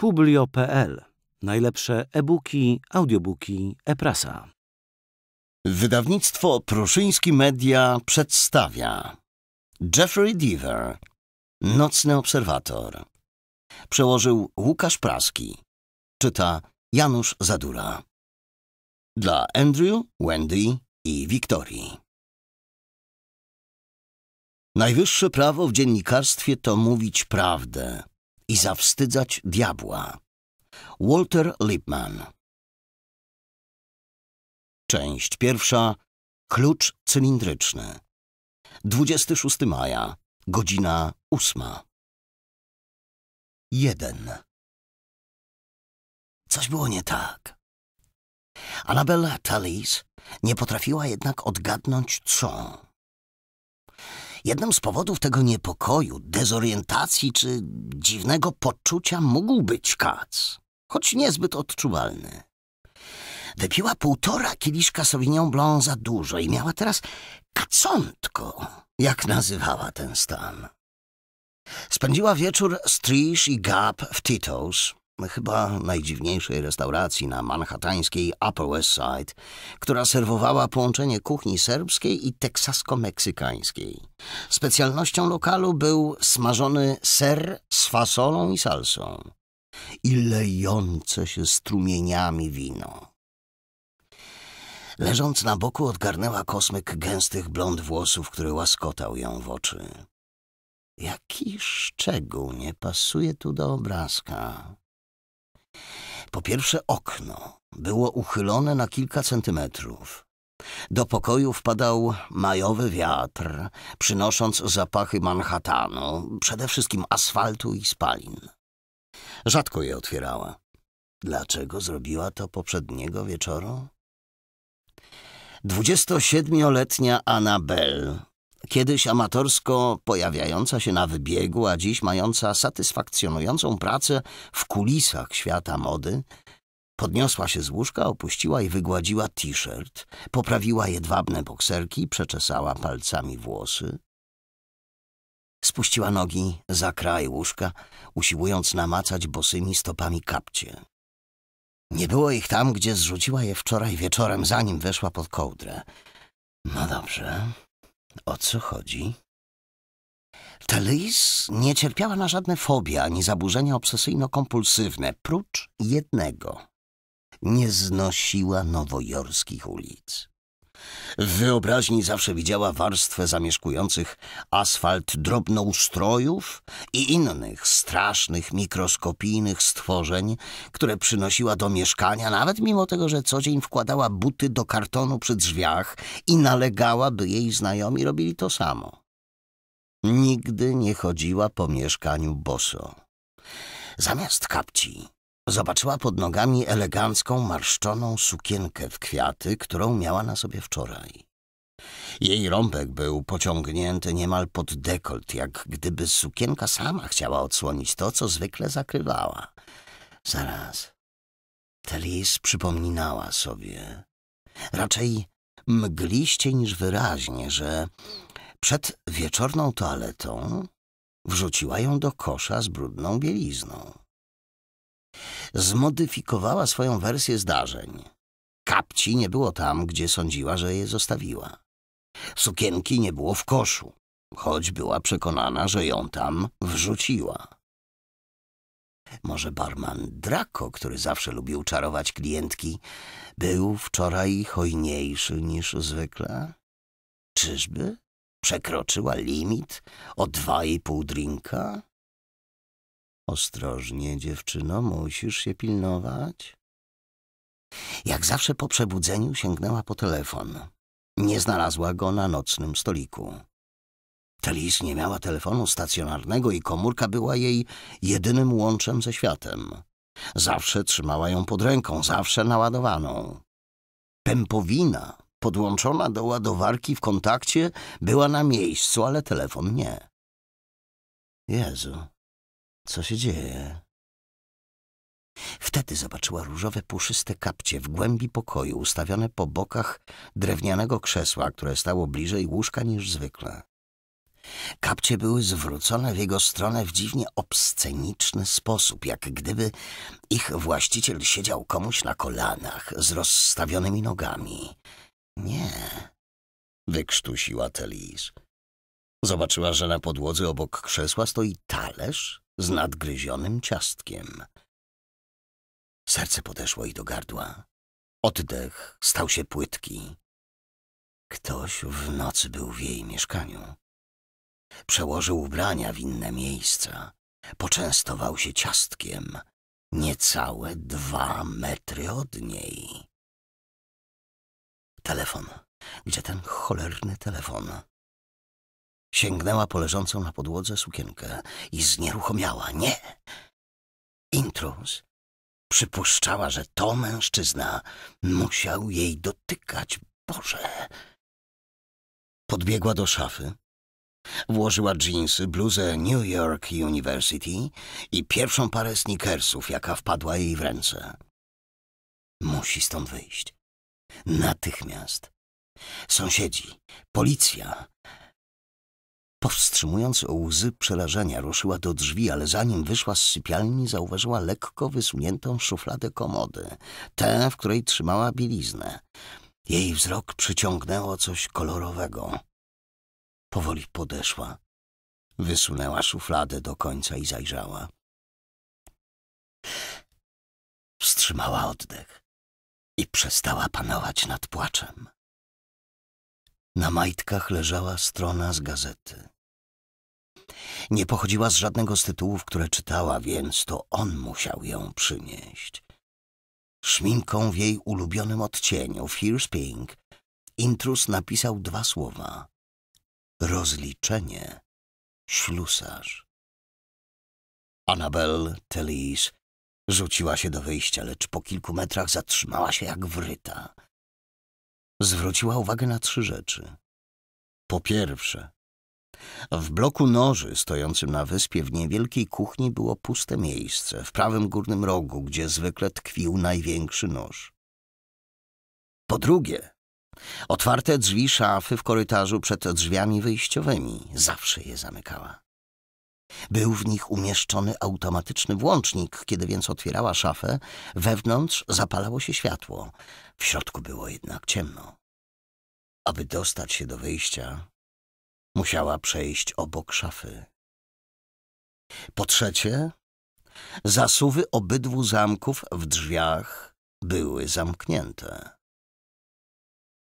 Publio.pl. Najlepsze e-booki, audiobooki, e-prasa. Wydawnictwo Pruszyński Media przedstawia Jeffrey Deaver Nocny obserwator Przełożył Łukasz Praski Czyta Janusz Zadura Dla Andrew, Wendy i Wiktorii Najwyższe prawo w dziennikarstwie to mówić prawdę, i zawstydzać diabła. Walter Lippmann Część pierwsza Klucz cylindryczny 26 maja, godzina ósma. Jeden. Coś było nie tak. Anabel Talis nie potrafiła jednak odgadnąć co. Jednym z powodów tego niepokoju, dezorientacji czy dziwnego poczucia mógł być kac, choć niezbyt odczuwalny. Wypiła półtora kieliszka Sauvignon Blanc za dużo i miała teraz kacątko, jak nazywała ten stan. Spędziła wieczór z Trish i Gab w Tito's, chyba najdziwniejszej restauracji na manhattańskiej Upper West Side, która serwowała połączenie kuchni serbskiej i teksasko-meksykańskiej. Specjalnością lokalu był smażony ser z fasolą i salsą i lejące się strumieniami wino. Leżąc na boku odgarnęła kosmyk gęstych blond włosów, który łaskotał ją w oczy. Jaki szczegół nie pasuje tu do obrazka. Po pierwsze okno było uchylone na kilka centymetrów. Do pokoju wpadał majowy wiatr, przynosząc zapachy Manhattanu, przede wszystkim asfaltu i spalin. Rzadko je otwierała. Dlaczego zrobiła to poprzedniego wieczoru? Dwudziestosiedmioletnia Anabel Kiedyś amatorsko pojawiająca się na wybiegu, a dziś mająca satysfakcjonującą pracę w kulisach świata mody, podniosła się z łóżka, opuściła i wygładziła t-shirt, poprawiła jedwabne bokserki, przeczesała palcami włosy. Spuściła nogi za kraj łóżka, usiłując namacać bosymi stopami kapcie. Nie było ich tam, gdzie zrzuciła je wczoraj wieczorem, zanim weszła pod kołdrę. No dobrze, o co chodzi? Telis nie cierpiała na żadne fobie ani zaburzenia obsesyjno-kompulsywne, prócz jednego. Nie znosiła nowojorskich ulic. W wyobraźni zawsze widziała warstwę zamieszkujących asfalt drobnoustrojów i innych strasznych, mikroskopijnych stworzeń, które przynosiła do mieszkania, nawet mimo tego, że co dzień wkładała buty do kartonu przy drzwiach i nalegała, by jej znajomi robili to samo. Nigdy nie chodziła po mieszkaniu boso. Zamiast kapci Zobaczyła pod nogami elegancką, marszczoną sukienkę w kwiaty, którą miała na sobie wczoraj. Jej rąbek był pociągnięty niemal pod dekolt, jak gdyby sukienka sama chciała odsłonić to, co zwykle zakrywała. Zaraz. Telis przypominała sobie, raczej mgliście niż wyraźnie, że przed wieczorną toaletą wrzuciła ją do kosza z brudną bielizną. Zmodyfikowała swoją wersję zdarzeń. Kapci nie było tam, gdzie sądziła, że je zostawiła. Sukienki nie było w koszu, choć była przekonana, że ją tam wrzuciła. Może barman Draco, który zawsze lubił czarować klientki, był wczoraj hojniejszy niż zwykle? Czyżby? Przekroczyła limit o dwa i pół drinka? Ostrożnie, dziewczyno, musisz się pilnować. Jak zawsze po przebudzeniu sięgnęła po telefon. Nie znalazła go na nocnym stoliku. Telis nie miała telefonu stacjonarnego i komórka była jej jedynym łączem ze światem. Zawsze trzymała ją pod ręką, zawsze naładowaną. Pępowina podłączona do ładowarki w kontakcie była na miejscu, ale telefon nie. Jezu, co się dzieje? Wtedy zobaczyła różowe, puszyste kapcie w głębi pokoju, ustawione po bokach drewnianego krzesła, które stało bliżej łóżka niż zwykle. Kapcie były zwrócone w jego stronę w dziwnie obsceniczny sposób, jak gdyby ich właściciel siedział komuś na kolanach z rozstawionymi nogami. Nie, wykrztusiła Telis. Zobaczyła, że na podłodze obok krzesła stoi talerz z nadgryzionym ciastkiem. Serce podeszło jej do gardła. Oddech stał się płytki. Ktoś w nocy był w jej mieszkaniu. Przełożył ubrania w inne miejsca. Poczęstował się ciastkiem. Niecałe dwa metry od niej. Telefon. Gdzie ten cholerny telefon? Sięgnęła po leżącą na podłodze sukienkę i znieruchomiała. Nie! Intruz przypuszczała, że to mężczyzna musiał jej dotykać. Boże! Podbiegła do szafy, Włożyła dżinsy, bluzę New York University i pierwszą parę sneakersów, jaka wpadła jej w ręce. Musi stąd wyjść. Natychmiast. Sąsiedzi, policja, Powstrzymując o łzy przerażenia, ruszyła do drzwi, ale zanim wyszła z sypialni, zauważyła lekko wysuniętą szufladę komody, tę, w której trzymała bieliznę. Jej wzrok przyciągnęło coś kolorowego. Powoli podeszła. Wysunęła szufladę do końca i zajrzała. Wstrzymała oddech i przestała panować nad płaczem. Na majtkach leżała strona z gazety. Nie pochodziła z żadnego z tytułów, które czytała, więc to on musiał ją przynieść. Szminką w jej ulubionym odcieniu, Fierce Pink, intrus napisał dwa słowa. Rozliczenie. Ślusarz. Anabel Telis rzuciła się do wyjścia, lecz po kilku metrach zatrzymała się jak wryta zwróciła uwagę na trzy rzeczy. Po pierwsze, w bloku noży stojącym na wyspie w niewielkiej kuchni było puste miejsce w prawym górnym rogu, gdzie zwykle tkwił największy nóż. Po drugie, otwarte drzwi szafy w korytarzu przed drzwiami wyjściowymi zawsze je zamykała. Był w nich umieszczony automatyczny włącznik, kiedy więc otwierała szafę, wewnątrz zapalało się światło. W środku było jednak ciemno. Aby dostać się do wyjścia, musiała przejść obok szafy. Po trzecie, zasuwy obydwu zamków w drzwiach były zamknięte.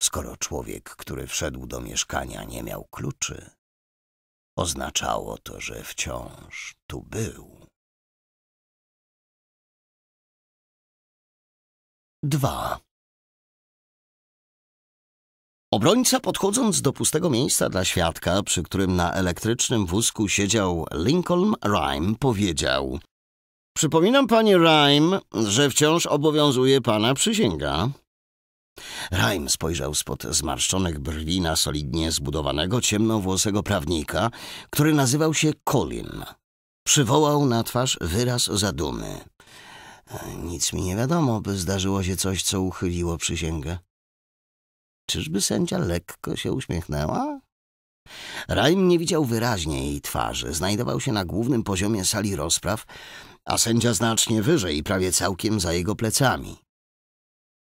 Skoro człowiek, który wszedł do mieszkania, nie miał kluczy, Oznaczało to, że wciąż tu był. Dwa. Obrońca podchodząc do pustego miejsca dla świadka, przy którym na elektrycznym wózku siedział Lincoln Rhyme, powiedział Przypominam panie Rhyme, że wciąż obowiązuje pana przysięga. Rajm spojrzał spod zmarszczonych brwi na solidnie zbudowanego, ciemnowłosego prawnika, który nazywał się Colin. Przywołał na twarz wyraz zadumy. E, nic mi nie wiadomo, by zdarzyło się coś, co uchyliło przysięgę. Czyżby sędzia lekko się uśmiechnęła? Rajm nie widział wyraźnie jej twarzy. Znajdował się na głównym poziomie sali rozpraw, a sędzia znacznie wyżej, prawie całkiem za jego plecami.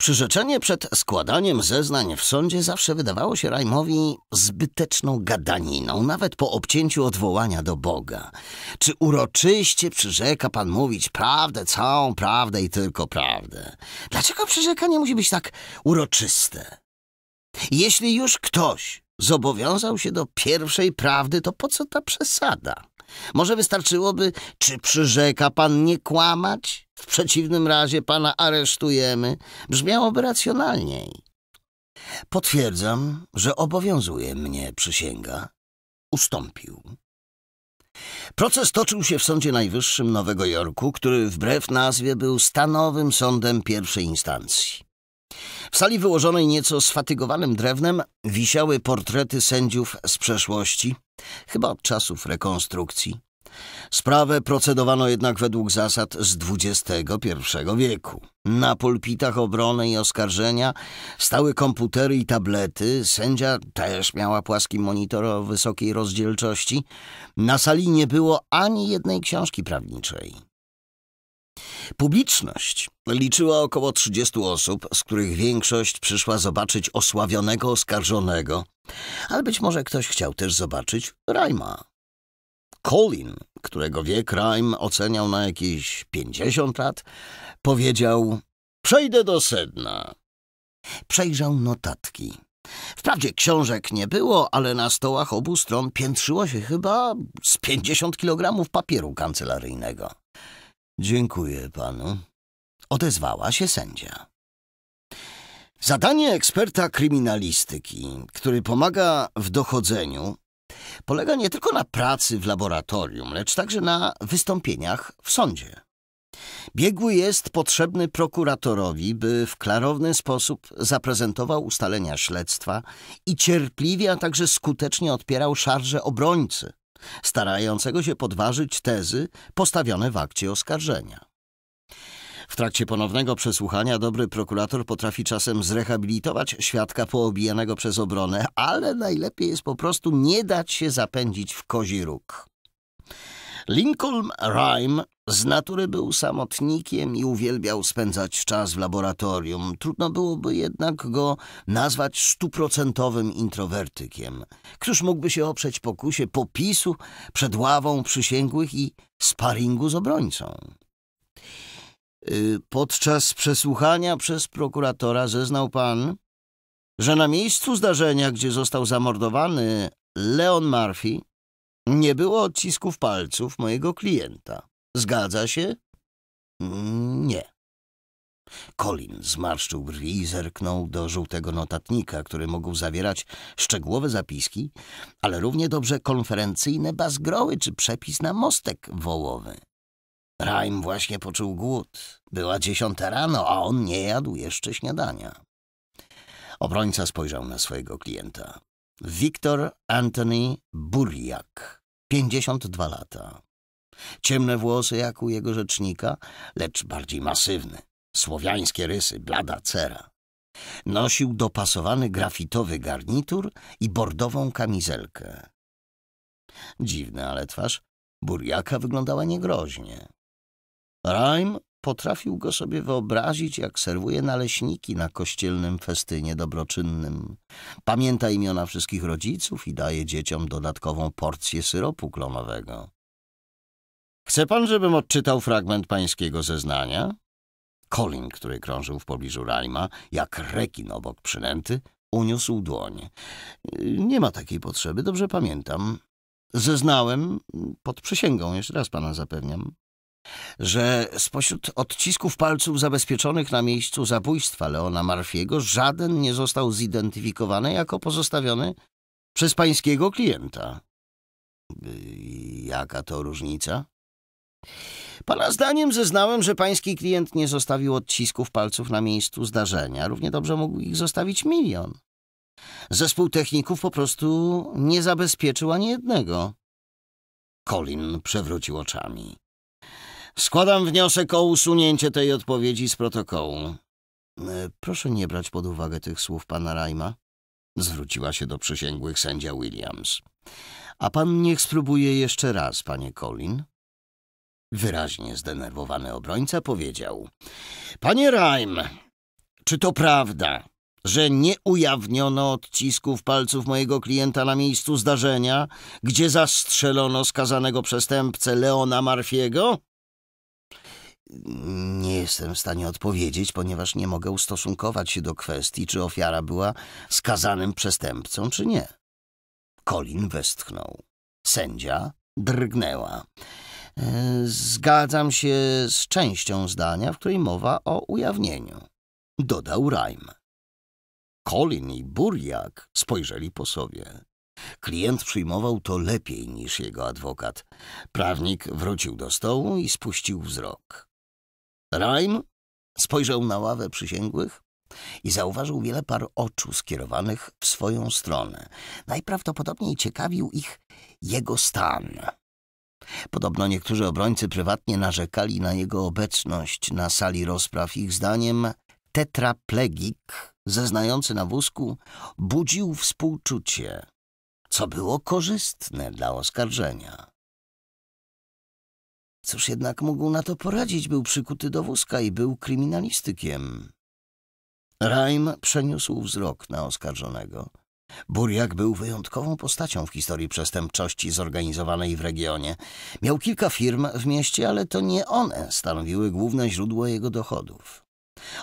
Przyrzeczenie przed składaniem zeznań w sądzie zawsze wydawało się Rajmowi zbyteczną gadaniną, nawet po obcięciu odwołania do Boga. Czy uroczyście przyrzeka pan mówić prawdę, całą prawdę i tylko prawdę? Dlaczego przyrzekanie musi być tak uroczyste? Jeśli już ktoś zobowiązał się do pierwszej prawdy, to po co ta przesada? Może wystarczyłoby, czy przyrzeka pan nie kłamać? W przeciwnym razie pana aresztujemy. Brzmiałoby racjonalniej. Potwierdzam, że obowiązuje mnie przysięga. Ustąpił. Proces toczył się w Sądzie Najwyższym Nowego Jorku, który wbrew nazwie był stanowym sądem pierwszej instancji. W sali wyłożonej nieco sfatygowanym drewnem wisiały portrety sędziów z przeszłości, chyba od czasów rekonstrukcji. Sprawę procedowano jednak według zasad z XXI wieku. Na pulpitach obrony i oskarżenia stały komputery i tablety, sędzia też miała płaski monitor o wysokiej rozdzielczości. Na sali nie było ani jednej książki prawniczej. Publiczność liczyła około 30 osób, z których większość przyszła zobaczyć osławionego oskarżonego, ale być może ktoś chciał też zobaczyć Rajma. Colin, którego wiek Rajm oceniał na jakieś 50 lat, powiedział: Przejdę do sedna. Przejrzał notatki. Wprawdzie książek nie było, ale na stołach obu stron piętrzyło się chyba z 50 kilogramów papieru kancelaryjnego. Dziękuję panu. Odezwała się sędzia. Zadanie eksperta kryminalistyki, który pomaga w dochodzeniu, polega nie tylko na pracy w laboratorium, lecz także na wystąpieniach w sądzie. Biegły jest potrzebny prokuratorowi, by w klarowny sposób zaprezentował ustalenia śledztwa i cierpliwie, a także skutecznie odpierał szarże obrońcy, starającego się podważyć tezy postawione w akcie oskarżenia. W trakcie ponownego przesłuchania dobry prokurator potrafi czasem zrehabilitować świadka poobijanego przez obronę, ale najlepiej jest po prostu nie dać się zapędzić w kozi róg. Lincoln Rhyme z natury był samotnikiem i uwielbiał spędzać czas w laboratorium. Trudno byłoby jednak go nazwać stuprocentowym introwertykiem. Któż mógłby się oprzeć pokusie popisu przed ławą przysięgłych i sparingu z obrońcą? Y, podczas przesłuchania przez prokuratora zeznał pan, że na miejscu zdarzenia, gdzie został zamordowany Leon Murphy, nie było odcisków palców mojego klienta. Zgadza się? Mm, nie. Colin zmarszczył brwi i zerknął do żółtego notatnika, który mógł zawierać szczegółowe zapiski, ale równie dobrze konferencyjne bazgroły czy przepis na mostek wołowy. Raim właśnie poczuł głód. Była dziesiąte rano, a on nie jadł jeszcze śniadania. Obrońca spojrzał na swojego klienta. Wiktor Anthony Burjak. 52 lata. Ciemne włosy jak u jego rzecznika, lecz bardziej masywne. Słowiańskie rysy, blada cera. Nosił dopasowany grafitowy garnitur i bordową kamizelkę. Dziwne, ale twarz burjaka wyglądała niegroźnie. Rajm Potrafił go sobie wyobrazić, jak serwuje naleśniki na kościelnym festynie dobroczynnym. Pamięta imiona wszystkich rodziców i daje dzieciom dodatkową porcję syropu klonowego. Chce pan, żebym odczytał fragment pańskiego zeznania? Colin, który krążył w pobliżu Rajma, jak rekin obok przynęty, uniósł dłoń. Nie ma takiej potrzeby, dobrze pamiętam. Zeznałem, pod przysięgą, jeszcze raz pana zapewniam, że spośród odcisków palców zabezpieczonych na miejscu zabójstwa Leona Marfiego żaden nie został zidentyfikowany jako pozostawiony przez pańskiego klienta. Jaka to różnica? Pana zdaniem zeznałem, że pański klient nie zostawił odcisków palców na miejscu zdarzenia. Równie dobrze mógł ich zostawić milion. Zespół techników po prostu nie zabezpieczył ani jednego. Colin przewrócił oczami. Składam wniosek o usunięcie tej odpowiedzi z protokołu. E, proszę nie brać pod uwagę tych słów pana Rajma, zwróciła się do przysięgłych sędzia Williams. A pan niech spróbuje jeszcze raz, panie Colin. Wyraźnie zdenerwowany obrońca powiedział: Panie Rajm, czy to prawda, że nie ujawniono odcisków palców mojego klienta na miejscu zdarzenia, gdzie zastrzelono skazanego przestępcę Leona Marfiego? Nie jestem w stanie odpowiedzieć, ponieważ nie mogę ustosunkować się do kwestii, czy ofiara była skazanym przestępcą, czy nie. Colin westchnął. Sędzia drgnęła. E, zgadzam się z częścią zdania, w której mowa o ujawnieniu, dodał Rajm. Colin i Burjak spojrzeli po sobie. Klient przyjmował to lepiej niż jego adwokat. Prawnik wrócił do stołu i spuścił wzrok. Rajm spojrzał na ławę przysięgłych i zauważył wiele par oczu skierowanych w swoją stronę. Najprawdopodobniej ciekawił ich jego stan. Podobno niektórzy obrońcy prywatnie narzekali na jego obecność na sali rozpraw. Ich zdaniem tetraplegik, zeznający na wózku, budził współczucie, co było korzystne dla oskarżenia. Cóż jednak mógł na to poradzić? Był przykuty do wózka i był kryminalistykiem. Raim przeniósł wzrok na oskarżonego. Burjak był wyjątkową postacią w historii przestępczości zorganizowanej w regionie. Miał kilka firm w mieście, ale to nie one stanowiły główne źródło jego dochodów.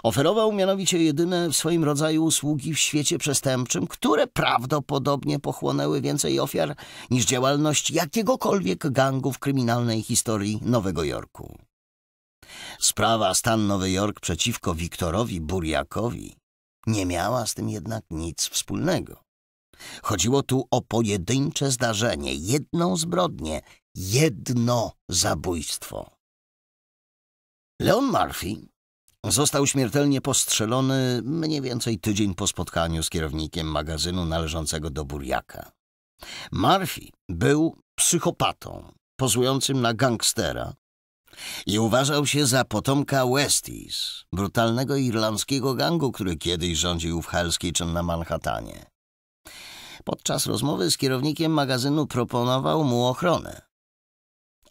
Oferował mianowicie jedyne w swoim rodzaju usługi w świecie przestępczym, które prawdopodobnie pochłonęły więcej ofiar niż działalność jakiegokolwiek gangu w kryminalnej historii Nowego Jorku. Sprawa Stan Nowy Jork przeciwko Wiktorowi Burjakowi nie miała z tym jednak nic wspólnego. Chodziło tu o pojedyncze zdarzenie, jedną zbrodnię, jedno zabójstwo. Leon Murphy Został śmiertelnie postrzelony mniej więcej tydzień po spotkaniu z kierownikiem magazynu należącego do Burjaka. Murphy był psychopatą, pozującym na gangstera i uważał się za potomka Westies, brutalnego irlandzkiego gangu, który kiedyś rządził w Hell's czy na Manhattanie. Podczas rozmowy z kierownikiem magazynu proponował mu ochronę.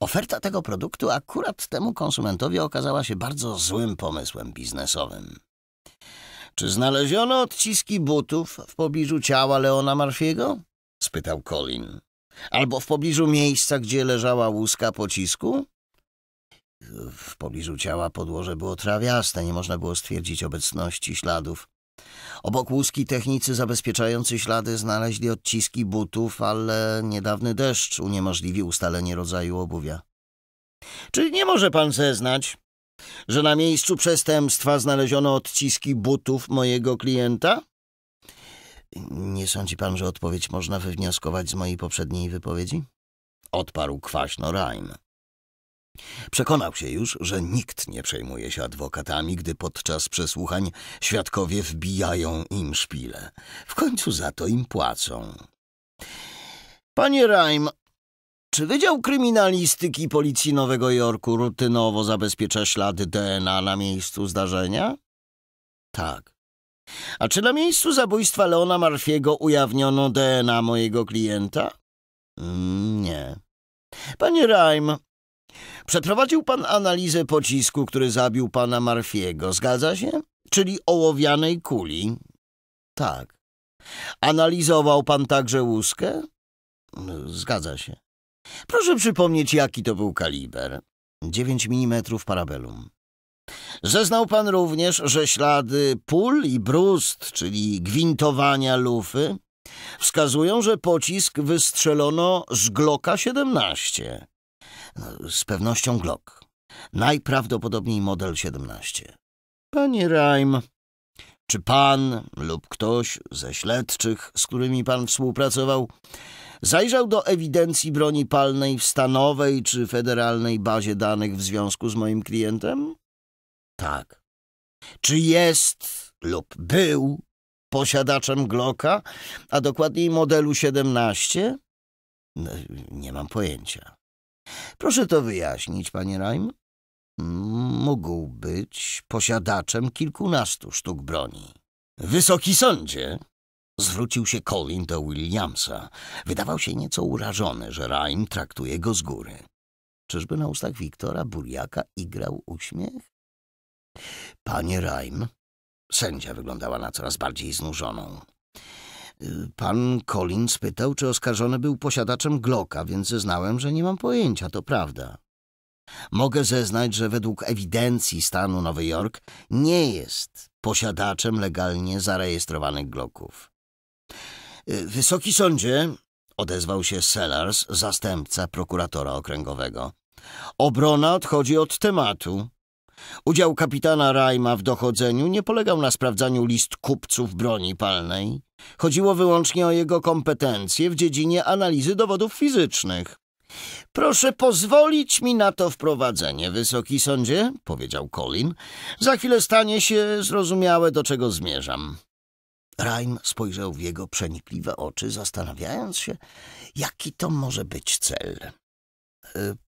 Oferta tego produktu akurat temu konsumentowi okazała się bardzo złym pomysłem biznesowym. Czy znaleziono odciski butów w pobliżu ciała Leona Marfiego? spytał Colin. Albo w pobliżu miejsca, gdzie leżała łuska pocisku? W pobliżu ciała podłoże było trawiaste, nie można było stwierdzić obecności śladów Obok łuski technicy zabezpieczający ślady znaleźli odciski butów, ale niedawny deszcz uniemożliwił ustalenie rodzaju obuwia. Czy nie może pan zeznać, że na miejscu przestępstwa znaleziono odciski butów mojego klienta? Nie sądzi pan, że odpowiedź można wywnioskować z mojej poprzedniej wypowiedzi? Odparł kwaśno Rajm. Przekonał się już, że nikt nie przejmuje się adwokatami, gdy podczas przesłuchań świadkowie wbijają im szpile. W końcu za to im płacą. Panie Rajm, czy Wydział Kryminalistyki Policji Nowego Jorku rutynowo zabezpiecza ślady DNA na miejscu zdarzenia? Tak. A czy na miejscu zabójstwa Leona Marfiego ujawniono DNA mojego klienta? Mm, nie. Panie Rajm, Przeprowadził pan analizę pocisku, który zabił pana Marfiego, zgadza się? Czyli ołowianej kuli. Tak. Analizował pan także łuskę? Zgadza się. Proszę przypomnieć, jaki to był kaliber. 9 mm parabelum. Zeznał pan również, że ślady pól i brust, czyli gwintowania lufy, wskazują, że pocisk wystrzelono z Glocka 17. Z pewnością Glock. Najprawdopodobniej model 17. Panie Reim, czy pan lub ktoś ze śledczych, z którymi pan współpracował, zajrzał do ewidencji broni palnej w stanowej czy federalnej bazie danych w związku z moim klientem? Tak. Czy jest lub był posiadaczem Glocka, a dokładniej modelu 17? No, nie mam pojęcia. Proszę to wyjaśnić, panie Rajm. Mógł być posiadaczem kilkunastu sztuk broni. Wysoki sądzie! Zwrócił się Colin do Williamsa. Wydawał się nieco urażony, że Rajm traktuje go z góry. Czyżby na ustach Wiktora Burjaka igrał uśmiech? Panie Rajm, sędzia wyglądała na coraz bardziej znużoną. Y, pan Collins pytał, czy oskarżony był posiadaczem Glocka, więc znałem, że nie mam pojęcia, to prawda. Mogę zeznać, że według ewidencji stanu Nowy Jork nie jest posiadaczem legalnie zarejestrowanych Glocków. Y, wysoki sądzie, odezwał się Sellars, zastępca prokuratora okręgowego. Obrona odchodzi od tematu. Udział kapitana Rajma w dochodzeniu nie polegał na sprawdzaniu list kupców broni palnej. Chodziło wyłącznie o jego kompetencje w dziedzinie analizy dowodów fizycznych. Proszę pozwolić mi na to wprowadzenie, wysoki sądzie, powiedział Colin. Za chwilę stanie się zrozumiałe, do czego zmierzam. Rajm spojrzał w jego przenikliwe oczy, zastanawiając się, jaki to może być cel. E,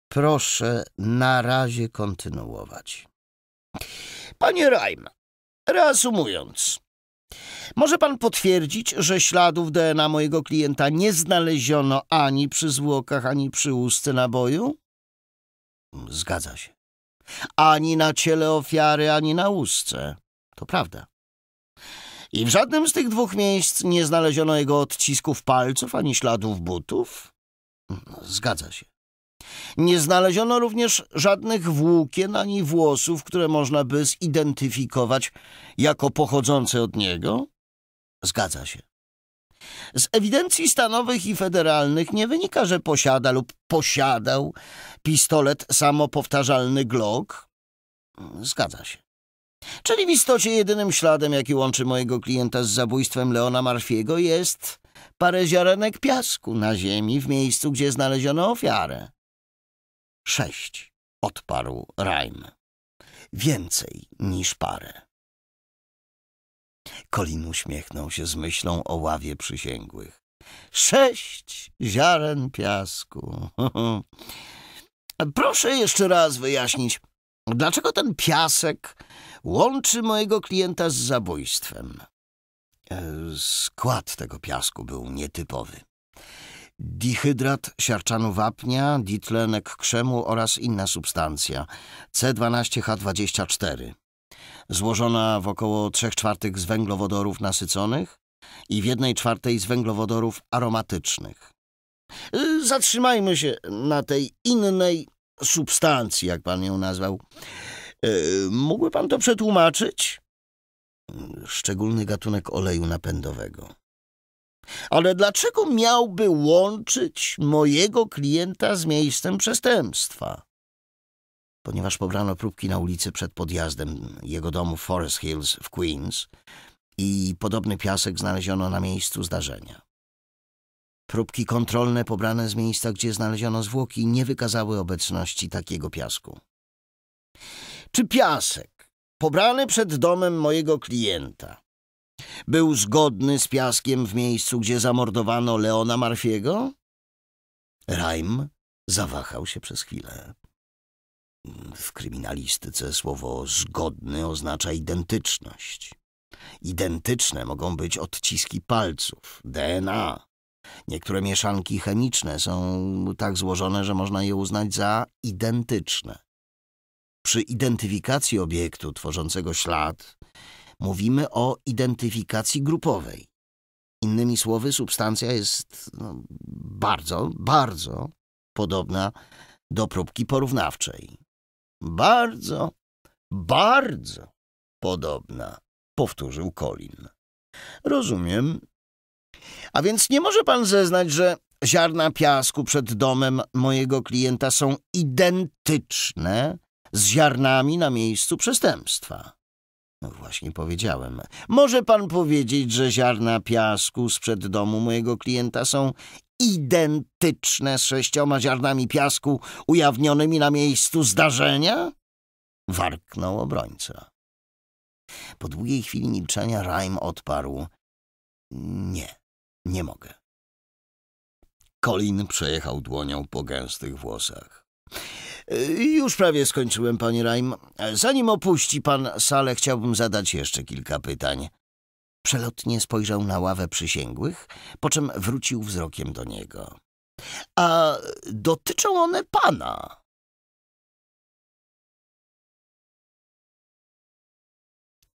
proszę na razie kontynuować. Panie Rajm, reasumując, może pan potwierdzić, że śladów DNA mojego klienta nie znaleziono ani przy zwłokach, ani przy łusce naboju? Zgadza się. Ani na ciele ofiary, ani na łusce. To prawda. I w żadnym z tych dwóch miejsc nie znaleziono jego odcisków palców ani śladów butów? Zgadza się. Nie znaleziono również żadnych włókien ani włosów, które można by zidentyfikować jako pochodzące od niego? Zgadza się. Z ewidencji stanowych i federalnych nie wynika, że posiada lub posiadał pistolet samopowtarzalny Glock. Zgadza się. Czyli w istocie jedynym śladem, jaki łączy mojego klienta z zabójstwem Leona Marfiego jest parę ziarenek piasku na ziemi w miejscu, gdzie znaleziono ofiarę. Sześć, odparł Rajm. Więcej niż parę. Kolin uśmiechnął się z myślą o ławie przysięgłych. Sześć ziaren piasku. Proszę jeszcze raz wyjaśnić, dlaczego ten piasek łączy mojego klienta z zabójstwem. E, skład tego piasku był nietypowy dihydrat siarczanu wapnia, ditlenek krzemu oraz inna substancja C12H24 złożona w około 3 czwartych z węglowodorów nasyconych i w 1 czwartej z węglowodorów aromatycznych. Y, zatrzymajmy się na tej innej substancji, jak pan ją nazwał. Y, mógłby pan to przetłumaczyć? Y, szczególny gatunek oleju napędowego. Ale dlaczego miałby łączyć mojego klienta z miejscem przestępstwa? Ponieważ pobrano próbki na ulicy przed podjazdem jego domu w Forest Hills w Queens i podobny piasek znaleziono na miejscu zdarzenia. Próbki kontrolne pobrane z miejsca, gdzie znaleziono zwłoki, nie wykazały obecności takiego piasku. Czy piasek pobrany przed domem mojego klienta był zgodny z piaskiem w miejscu, gdzie zamordowano Leona Marfiego? Rajm zawahał się przez chwilę. W kryminalistyce słowo zgodny oznacza identyczność. Identyczne mogą być odciski palców, DNA. Niektóre mieszanki chemiczne są tak złożone, że można je uznać za identyczne. Przy identyfikacji obiektu tworzącego ślad Mówimy o identyfikacji grupowej. Innymi słowy, substancja jest no, bardzo, bardzo podobna do próbki porównawczej. Bardzo, bardzo podobna, powtórzył Colin. Rozumiem. A więc nie może pan zeznać, że ziarna piasku przed domem mojego klienta są identyczne z ziarnami na miejscu przestępstwa. No właśnie powiedziałem. Może pan powiedzieć, że ziarna piasku sprzed domu mojego klienta są identyczne z sześcioma ziarnami piasku ujawnionymi na miejscu zdarzenia? Warknął obrońca. Po długiej chwili milczenia Rajm odparł. Nie, nie mogę. Colin przejechał dłonią po gęstych włosach. Już prawie skończyłem, panie Rajm. Zanim opuści pan salę, chciałbym zadać jeszcze kilka pytań. Przelotnie spojrzał na ławę przysięgłych, po czym wrócił wzrokiem do niego. A dotyczą one pana.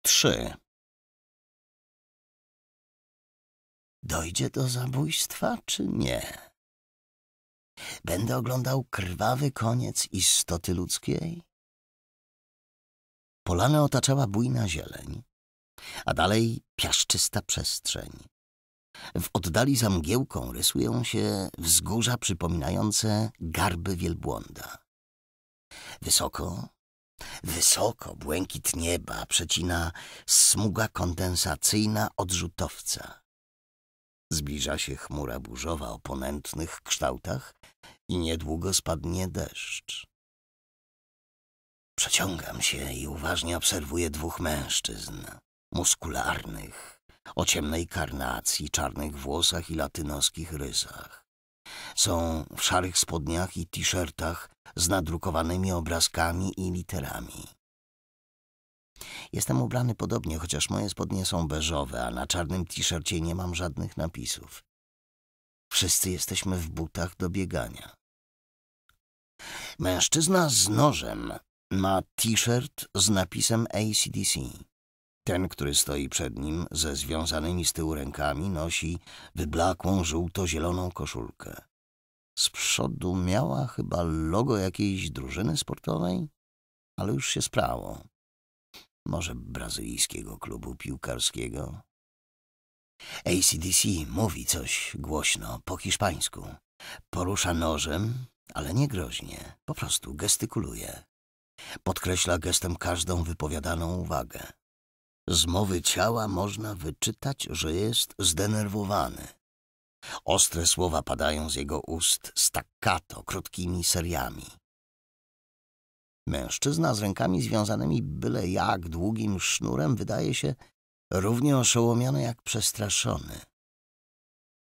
Trzy. Dojdzie do zabójstwa, czy nie? Będę oglądał krwawy koniec istoty ludzkiej? Polane otaczała bujna zieleń, a dalej piaszczysta przestrzeń. W oddali za mgiełką rysują się wzgórza przypominające garby wielbłąda. Wysoko, wysoko błękit nieba przecina smuga kondensacyjna odrzutowca. Zbliża się chmura burzowa o ponętnych kształtach, i niedługo spadnie deszcz. Przeciągam się i uważnie obserwuję dwóch mężczyzn, muskularnych, o ciemnej karnacji, czarnych włosach i latynoskich rysach. Są w szarych spodniach i t-shirtach z nadrukowanymi obrazkami i literami. Jestem ubrany podobnie, chociaż moje spodnie są beżowe, a na czarnym t-shircie nie mam żadnych napisów. Wszyscy jesteśmy w butach do biegania. Mężczyzna z nożem ma t-shirt z napisem ACDC. Ten, który stoi przed nim ze związanymi z tyłu rękami, nosi wyblakłą żółto-zieloną koszulkę. Z przodu miała chyba logo jakiejś drużyny sportowej, ale już się sprało. Może brazylijskiego klubu piłkarskiego? ACDC mówi coś głośno po hiszpańsku. Porusza nożem ale nie groźnie, po prostu gestykuluje. Podkreśla gestem każdą wypowiadaną uwagę. Z mowy ciała można wyczytać, że jest zdenerwowany. Ostre słowa padają z jego ust staccato, krótkimi seriami. Mężczyzna z rękami związanymi byle jak długim sznurem wydaje się równie oszołomiony jak przestraszony.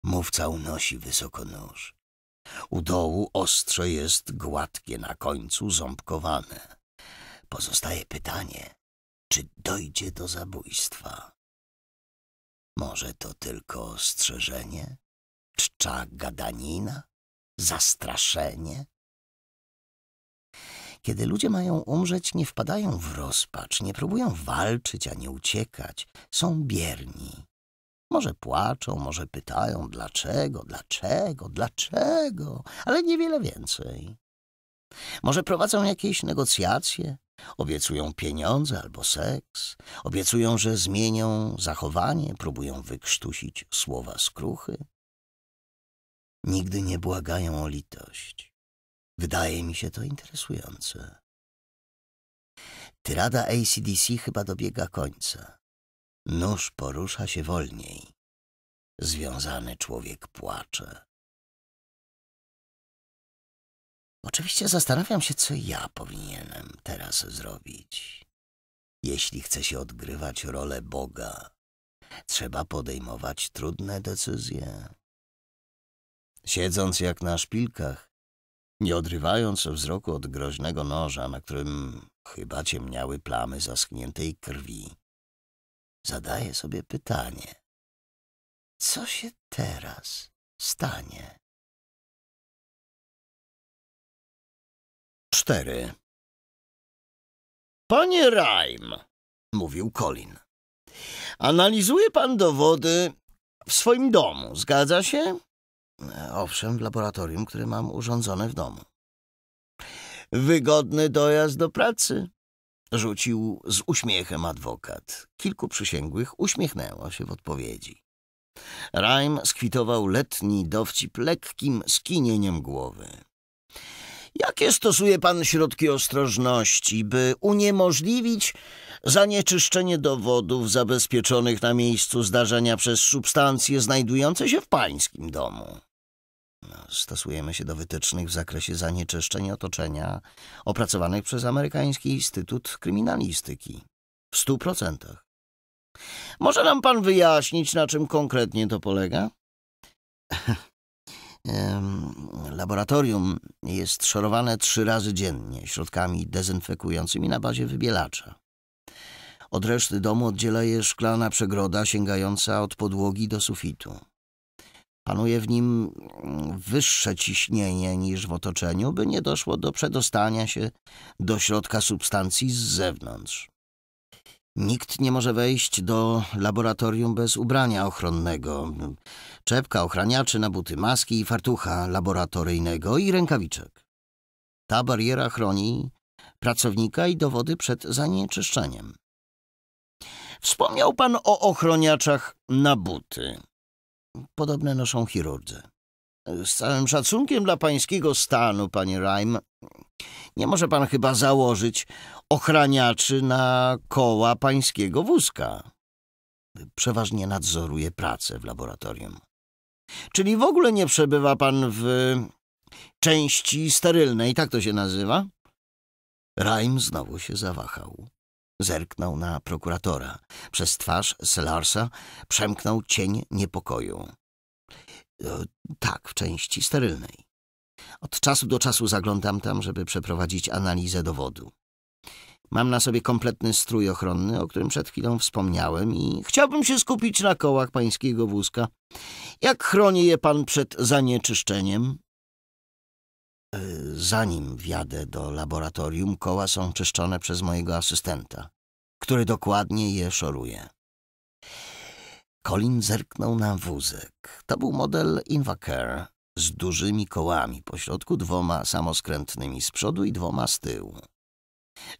Mówca unosi wysoko nóż. U dołu ostrze jest gładkie, na końcu ząbkowane. Pozostaje pytanie, czy dojdzie do zabójstwa. Może to tylko ostrzeżenie? Czcza gadanina? Zastraszenie? Kiedy ludzie mają umrzeć, nie wpadają w rozpacz, nie próbują walczyć ani uciekać, są bierni. Może płaczą, może pytają dlaczego, dlaczego, dlaczego, ale niewiele więcej. Może prowadzą jakieś negocjacje, obiecują pieniądze albo seks, obiecują, że zmienią zachowanie, próbują wykrztusić słowa skruchy. Nigdy nie błagają o litość. Wydaje mi się to interesujące. Tyrada ACDC chyba dobiega końca. Nóż porusza się wolniej. Związany człowiek płacze. Oczywiście zastanawiam się, co ja powinienem teraz zrobić. Jeśli chce się odgrywać rolę Boga, trzeba podejmować trudne decyzje. Siedząc jak na szpilkach, nie odrywając wzroku od groźnego noża, na którym chyba ciemniały plamy zaschniętej krwi, zadaję sobie pytanie, co się teraz stanie? 4. Panie Rajm, mówił Colin, analizuje pan dowody w swoim domu, zgadza się? Owszem, w laboratorium, które mam urządzone w domu. Wygodny dojazd do pracy? rzucił z uśmiechem adwokat. Kilku przysięgłych uśmiechnęło się w odpowiedzi. Rajm skwitował letni dowcip lekkim skinieniem głowy. Jakie stosuje pan środki ostrożności, by uniemożliwić zanieczyszczenie dowodów zabezpieczonych na miejscu zdarzenia przez substancje znajdujące się w pańskim domu? Stosujemy się do wytycznych w zakresie zanieczyszczeń otoczenia opracowanych przez Amerykański Instytut Kryminalistyki. W stu procentach. Może nam pan wyjaśnić, na czym konkretnie to polega? Laboratorium jest szorowane trzy razy dziennie środkami dezynfekującymi na bazie wybielacza. Od reszty domu oddziela je szklana przegroda sięgająca od podłogi do sufitu. Panuje w nim mm, wyższe ciśnienie niż w otoczeniu, by nie doszło do przedostania się do środka substancji z zewnątrz. Nikt nie może wejść do laboratorium bez ubrania ochronnego, czepka, ochraniaczy na buty, maski i fartucha laboratoryjnego i rękawiczek. Ta bariera chroni pracownika i dowody przed zanieczyszczeniem. Wspomniał pan o ochroniaczach na buty podobne noszą chirurdzy. Z całym szacunkiem dla pańskiego stanu, panie Rime, nie może pan chyba założyć ochraniaczy na koła pańskiego wózka. Przeważnie nadzoruje pracę w laboratorium. Czyli w ogóle nie przebywa pan w części sterylnej, tak to się nazywa? Rime znowu się zawahał. Zerknął na prokuratora. Przez twarz Selarsa przemknął cień niepokoju. E, tak, w części sterylnej. Od czasu do czasu zaglądam tam, żeby przeprowadzić analizę dowodu. Mam na sobie kompletny strój ochronny, o którym przed chwilą wspomniałem i chciałbym się skupić na kołach pańskiego wózka. Jak chroni je pan przed zanieczyszczeniem? Y, zanim wjadę do laboratorium, koła są czyszczone przez mojego asystenta, który dokładnie je szoruje. Colin zerknął na wózek. To był model Invacare z dużymi kołami, pośrodku dwoma samoskrętnymi z przodu i dwoma z tyłu.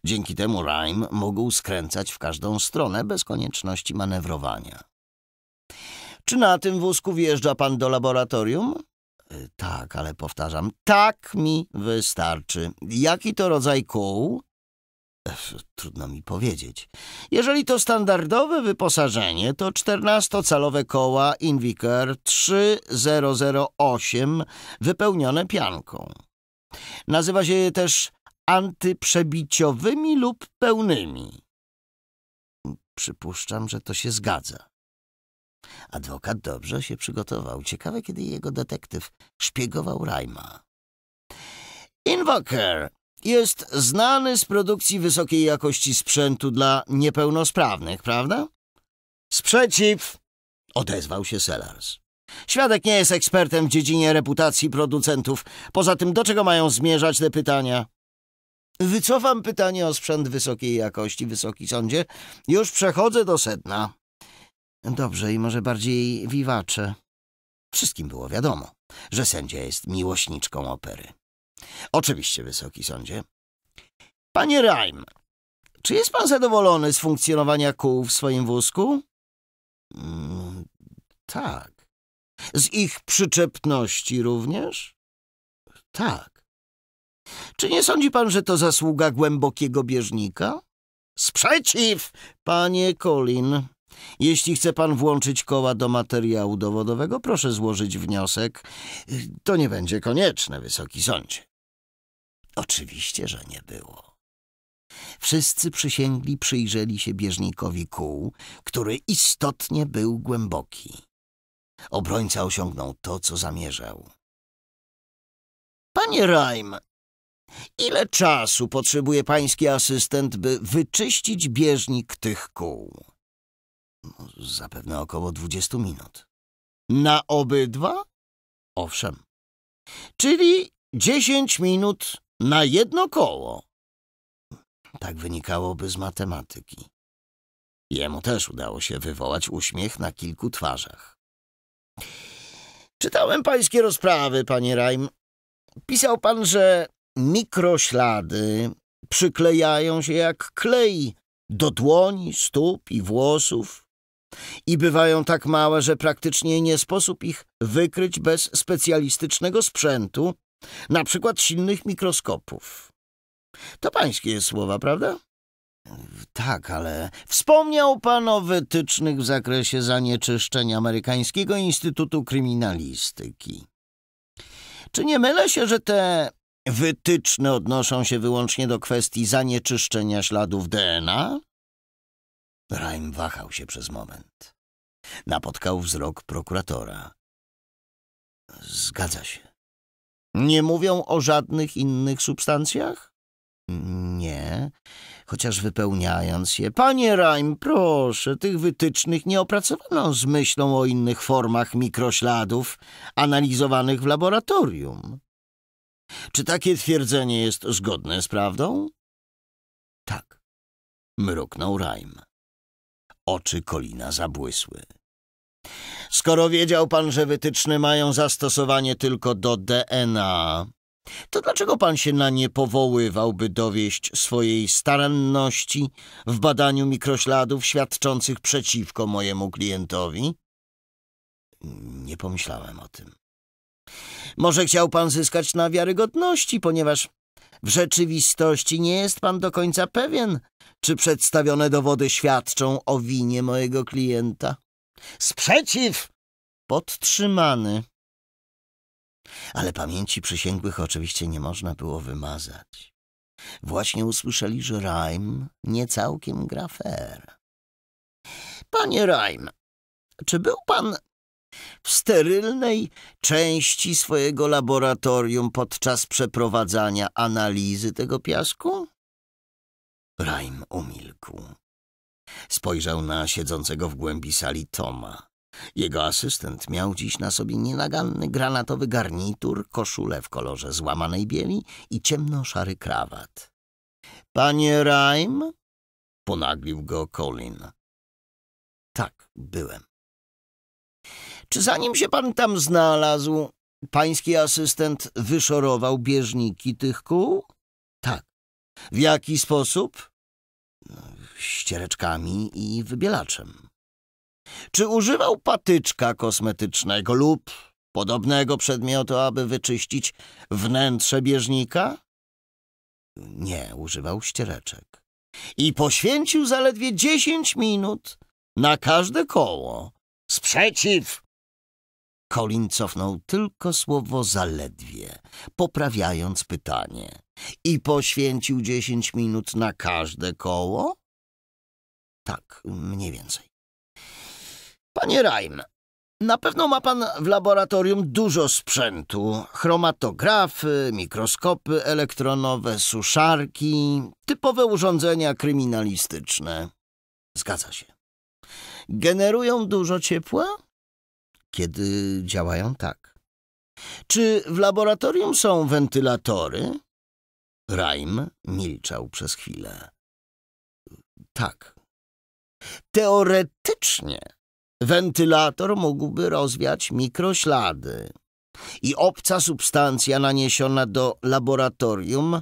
Dzięki temu Rime mógł skręcać w każdą stronę bez konieczności manewrowania. Czy na tym wózku wjeżdża pan do laboratorium? E, tak, ale powtarzam, tak mi wystarczy. Jaki to rodzaj kół? Ech, trudno mi powiedzieć. Jeżeli to standardowe wyposażenie, to 14-calowe koła Inviker 3008 wypełnione pianką. Nazywa się je też antyprzebiciowymi lub pełnymi. Przypuszczam, że to się zgadza. Adwokat dobrze się przygotował. Ciekawe, kiedy jego detektyw szpiegował Rajma. Invoker jest znany z produkcji wysokiej jakości sprzętu dla niepełnosprawnych, prawda? Sprzeciw! odezwał się Sellars. Świadek nie jest ekspertem w dziedzinie reputacji producentów. Poza tym, do czego mają zmierzać te pytania? Wycofam pytanie o sprzęt wysokiej jakości, wysoki sądzie. Już przechodzę do sedna. Dobrze i może bardziej wiwacze. Wszystkim było wiadomo, że sędzia jest miłośniczką opery. Oczywiście, wysoki sądzie. Panie Reim, czy jest pan zadowolony z funkcjonowania kół w swoim wózku? Mm, tak. Z ich przyczepności również? Tak. Czy nie sądzi pan, że to zasługa głębokiego bieżnika? Sprzeciw, panie Colin. Jeśli chce pan włączyć koła do materiału dowodowego, proszę złożyć wniosek. To nie będzie konieczne, wysoki sądzie. Oczywiście, że nie było. Wszyscy przysięgli przyjrzeli się bieżnikowi kół, który istotnie był głęboki. Obrońca osiągnął to, co zamierzał. Panie Rajm, ile czasu potrzebuje pański asystent, by wyczyścić bieżnik tych kół? zapewne około 20 minut. Na obydwa? Owszem. Czyli 10 minut na jedno koło. Tak wynikałoby z matematyki. Jemu też udało się wywołać uśmiech na kilku twarzach. Czytałem pańskie rozprawy, panie Rajm. Pisał pan, że mikroślady przyklejają się jak klej do dłoni, stóp i włosów i bywają tak małe, że praktycznie nie sposób ich wykryć bez specjalistycznego sprzętu, na przykład silnych mikroskopów. To pańskie słowa, prawda? Tak, ale wspomniał pan o wytycznych w zakresie zanieczyszczeń Amerykańskiego Instytutu Kryminalistyki. Czy nie mylę się, że te wytyczne odnoszą się wyłącznie do kwestii zanieczyszczenia śladów DNA? Rajm wahał się przez moment. Napotkał wzrok prokuratora. Zgadza się. Nie mówią o żadnych innych substancjach? Nie, chociaż wypełniając je. Panie Rajm, proszę, tych wytycznych nie opracowano z myślą o innych formach mikrośladów analizowanych w laboratorium. Czy takie twierdzenie jest zgodne z prawdą? Tak, mruknął Rajm. Oczy Kolina zabłysły. Skoro wiedział pan, że wytyczne mają zastosowanie tylko do DNA, to dlaczego pan się na nie powoływał, by dowieść swojej staranności w badaniu mikrośladów świadczących przeciwko mojemu klientowi? Nie pomyślałem o tym. Może chciał pan zyskać na wiarygodności, ponieważ w rzeczywistości nie jest pan do końca pewien, czy przedstawione dowody świadczą o winie mojego klienta. Sprzeciw! Podtrzymany. Ale pamięci przysięgłych oczywiście nie można było wymazać. Właśnie usłyszeli, że Rajm nie całkiem gra fair. Panie Rajm, czy był pan w sterylnej części swojego laboratorium podczas przeprowadzania analizy tego piasku? Raim umilkł. Spojrzał na siedzącego w głębi sali Toma. Jego asystent miał dziś na sobie nienaganny granatowy garnitur, koszulę w kolorze złamanej bieli i ciemno-szary krawat. — Panie Raim? — ponaglił go Colin. — Tak, byłem. Czy zanim się pan tam znalazł, pański asystent wyszorował bieżniki tych kół? Tak. W jaki sposób? Ściereczkami i wybielaczem. Czy używał patyczka kosmetycznego lub podobnego przedmiotu, aby wyczyścić wnętrze bieżnika? Nie, używał ściereczek. I poświęcił zaledwie dziesięć minut na każde koło. Sprzeciw! Colin cofnął tylko słowo zaledwie, poprawiając pytanie. I poświęcił dziesięć minut na każde koło? Tak, mniej więcej. Panie Rajm, na pewno ma pan w laboratorium dużo sprzętu. Chromatografy, mikroskopy elektronowe, suszarki, typowe urządzenia kryminalistyczne. Zgadza się. Generują dużo ciepła? kiedy działają tak. Czy w laboratorium są wentylatory? Rajm milczał przez chwilę. Tak. Teoretycznie wentylator mógłby rozwiać mikroślady i obca substancja naniesiona do laboratorium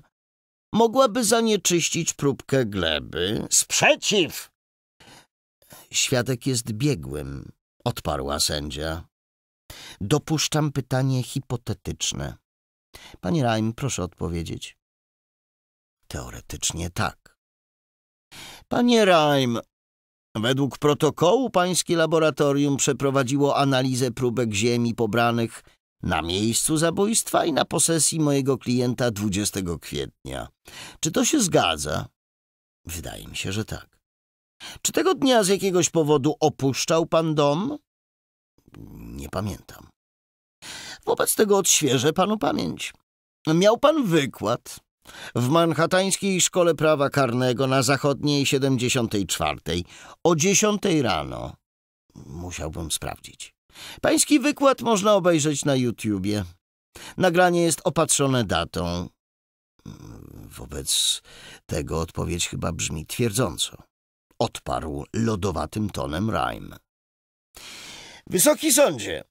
mogłaby zanieczyścić próbkę gleby. Sprzeciw! Świadek jest biegłym, odparła sędzia. Dopuszczam pytanie hipotetyczne. Panie Rajm, proszę odpowiedzieć. Teoretycznie tak. Panie Rajm, według protokołu pańskie laboratorium przeprowadziło analizę próbek ziemi pobranych na miejscu zabójstwa i na posesji mojego klienta 20 kwietnia. Czy to się zgadza? Wydaje mi się, że tak. Czy tego dnia z jakiegoś powodu opuszczał pan dom? Nie pamiętam. Wobec tego odświeżę panu pamięć. Miał pan wykład w manhatańskiej Szkole Prawa Karnego na zachodniej 74 o 10 rano. Musiałbym sprawdzić. Pański wykład można obejrzeć na YouTubie. Nagranie jest opatrzone datą. Wobec tego odpowiedź chyba brzmi twierdząco odparł lodowatym tonem Rime. Wysoki sądzie!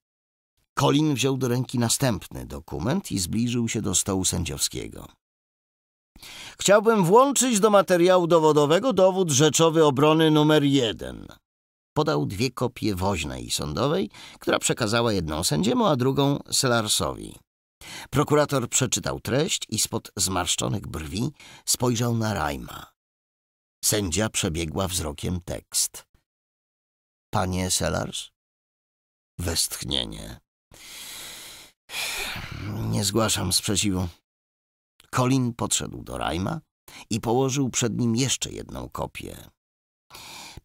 Colin wziął do ręki następny dokument i zbliżył się do stołu sędziowskiego. Chciałbym włączyć do materiału dowodowego dowód rzeczowy obrony numer jeden. Podał dwie kopie woźnej i sądowej, która przekazała jedną sędziemu, a drugą Selarsowi. Prokurator przeczytał treść i spod zmarszczonych brwi spojrzał na Rajma. Sędzia przebiegła wzrokiem tekst. Panie Sellars? Westchnienie. Nie zgłaszam sprzeciwu. Colin podszedł do Rajma i położył przed nim jeszcze jedną kopię.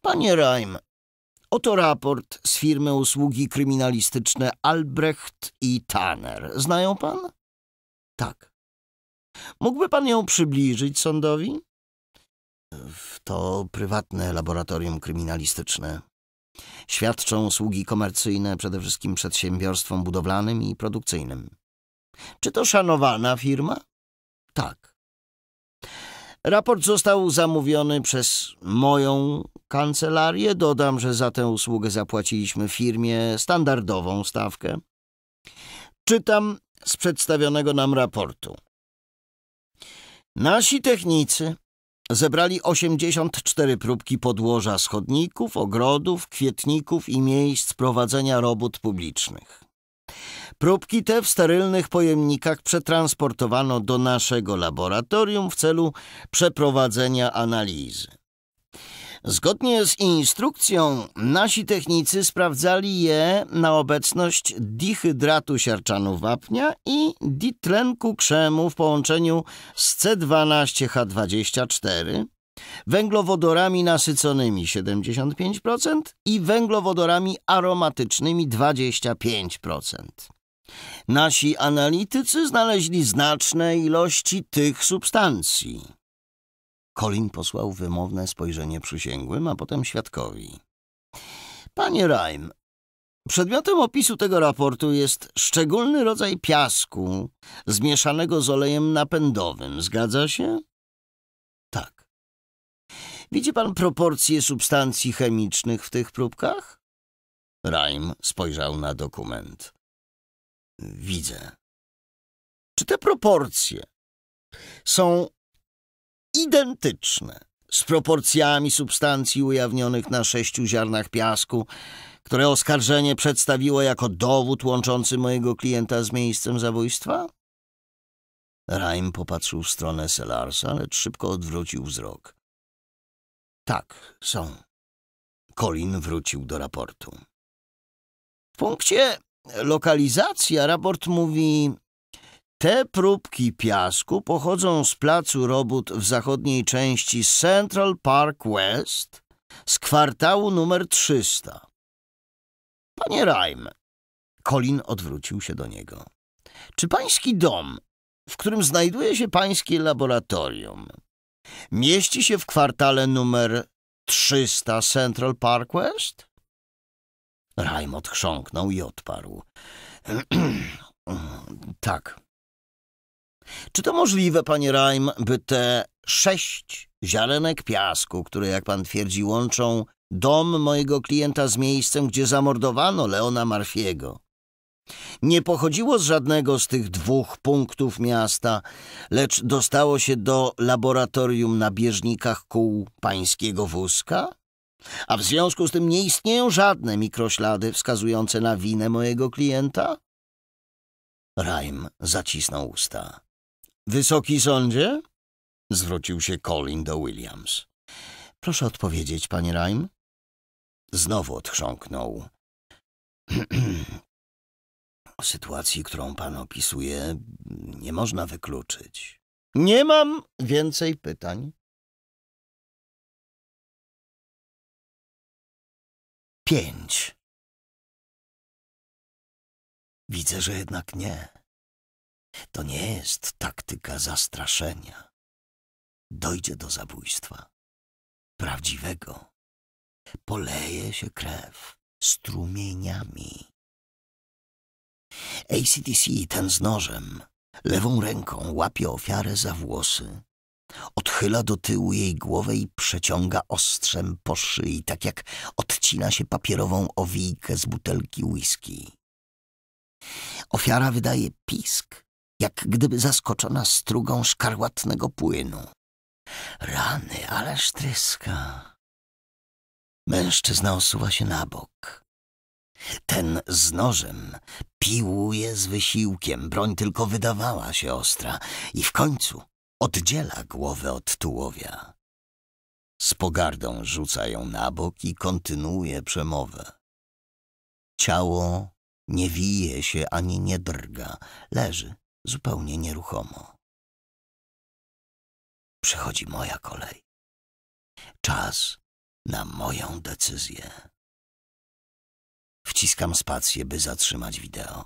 Panie Rajm, oto raport z firmy usługi kryminalistyczne Albrecht i Tanner. Znają pan? Tak. Mógłby pan ją przybliżyć sądowi? To prywatne laboratorium kryminalistyczne. Świadczą usługi komercyjne przede wszystkim przedsiębiorstwom budowlanym i produkcyjnym. Czy to szanowana firma? Tak. Raport został zamówiony przez moją kancelarię. Dodam, że za tę usługę zapłaciliśmy firmie standardową stawkę. Czytam z przedstawionego nam raportu. Nasi technicy Zebrali 84 próbki podłoża schodników, ogrodów, kwietników i miejsc prowadzenia robót publicznych. Próbki te w sterylnych pojemnikach przetransportowano do naszego laboratorium w celu przeprowadzenia analizy. Zgodnie z instrukcją nasi technicy sprawdzali je na obecność dihydratu siarczanu wapnia i ditlenku krzemu w połączeniu z C12H24, węglowodorami nasyconymi 75% i węglowodorami aromatycznymi 25%. Nasi analitycy znaleźli znaczne ilości tych substancji. Colin posłał wymowne spojrzenie przysięgłym, a potem świadkowi. Panie Rajm, przedmiotem opisu tego raportu jest szczególny rodzaj piasku zmieszanego z olejem napędowym. Zgadza się? Tak. Widzi pan proporcje substancji chemicznych w tych próbkach? Rajm spojrzał na dokument. Widzę. Czy te proporcje są identyczne z proporcjami substancji ujawnionych na sześciu ziarnach piasku, które oskarżenie przedstawiło jako dowód łączący mojego klienta z miejscem zabójstwa? Raim popatrzył w stronę Selarsa, lecz szybko odwrócił wzrok. Tak, są. Colin wrócił do raportu. W punkcie lokalizacja raport mówi te próbki piasku pochodzą z placu robót w zachodniej części Central Park West z kwartału numer 300. Panie Rime, Colin odwrócił się do niego. Czy pański dom, w którym znajduje się pańskie laboratorium, mieści się w kwartale numer 300 Central Park West? Rajm odchrząknął i odparł. tak. Czy to możliwe, panie Rajm, by te sześć ziarenek piasku, które, jak pan twierdzi, łączą dom mojego klienta z miejscem, gdzie zamordowano Leona Marfiego, nie pochodziło z żadnego z tych dwóch punktów miasta, lecz dostało się do laboratorium na bieżnikach kół pańskiego wózka? A w związku z tym nie istnieją żadne mikroślady wskazujące na winę mojego klienta? Rajm zacisnął usta. Wysoki sądzie? Zwrócił się Colin do Williams. Proszę odpowiedzieć, panie Rym. Znowu odchrząknął. Sytuacji, którą pan opisuje, nie można wykluczyć. Nie mam więcej pytań. Pięć. Widzę, że jednak nie. To nie jest taktyka zastraszenia. Dojdzie do zabójstwa. Prawdziwego. Poleje się krew strumieniami. ACDC ten z nożem, lewą ręką łapie ofiarę za włosy. Odchyla do tyłu jej głowę i przeciąga ostrzem po szyi, tak jak odcina się papierową owijkę z butelki whisky. Ofiara wydaje pisk, jak gdyby zaskoczona strugą szkarłatnego płynu. Rany, ale tryska. Mężczyzna osuwa się na bok. Ten z nożem piłuje z wysiłkiem, broń tylko wydawała się ostra i w końcu oddziela głowę od tułowia. Z pogardą rzuca ją na bok i kontynuuje przemowę. Ciało nie wije się ani nie drga, leży zupełnie nieruchomo. Przychodzi moja kolej. Czas na moją decyzję. Wciskam spację, by zatrzymać wideo.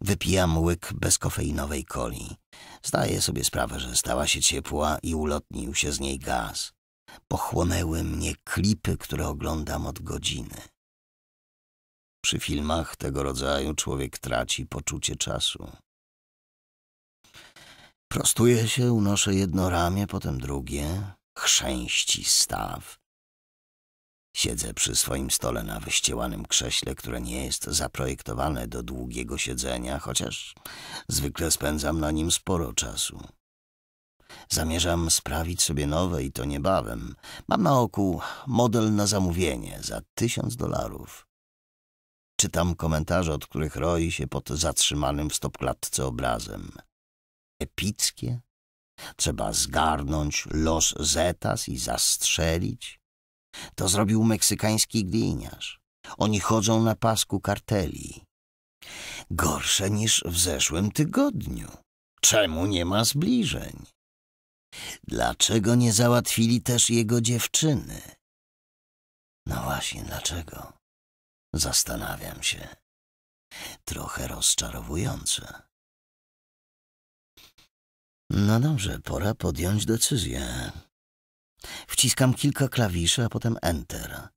Wypijam łyk bezkofeinowej coli. Zdaję sobie sprawę, że stała się ciepła i ulotnił się z niej gaz. Pochłonęły mnie klipy, które oglądam od godziny. Przy filmach tego rodzaju człowiek traci poczucie czasu. Prostuję się, unoszę jedno ramię, potem drugie, chrzęści staw. Siedzę przy swoim stole na wyściełanym krześle, które nie jest zaprojektowane do długiego siedzenia, chociaż zwykle spędzam na nim sporo czasu. Zamierzam sprawić sobie nowe i to niebawem. Mam na oku model na zamówienie za tysiąc dolarów. Czytam komentarze, od których roi się pod zatrzymanym w stopklatce obrazem – epickie. Trzeba zgarnąć los Zetas i zastrzelić. To zrobił meksykański gliniarz. Oni chodzą na pasku karteli. Gorsze niż w zeszłym tygodniu. Czemu nie ma zbliżeń? Dlaczego nie załatwili też jego dziewczyny? No właśnie, dlaczego? Zastanawiam się. Trochę rozczarowujące. No dobrze, pora podjąć decyzję. Wciskam kilka klawiszy, a potem Enter.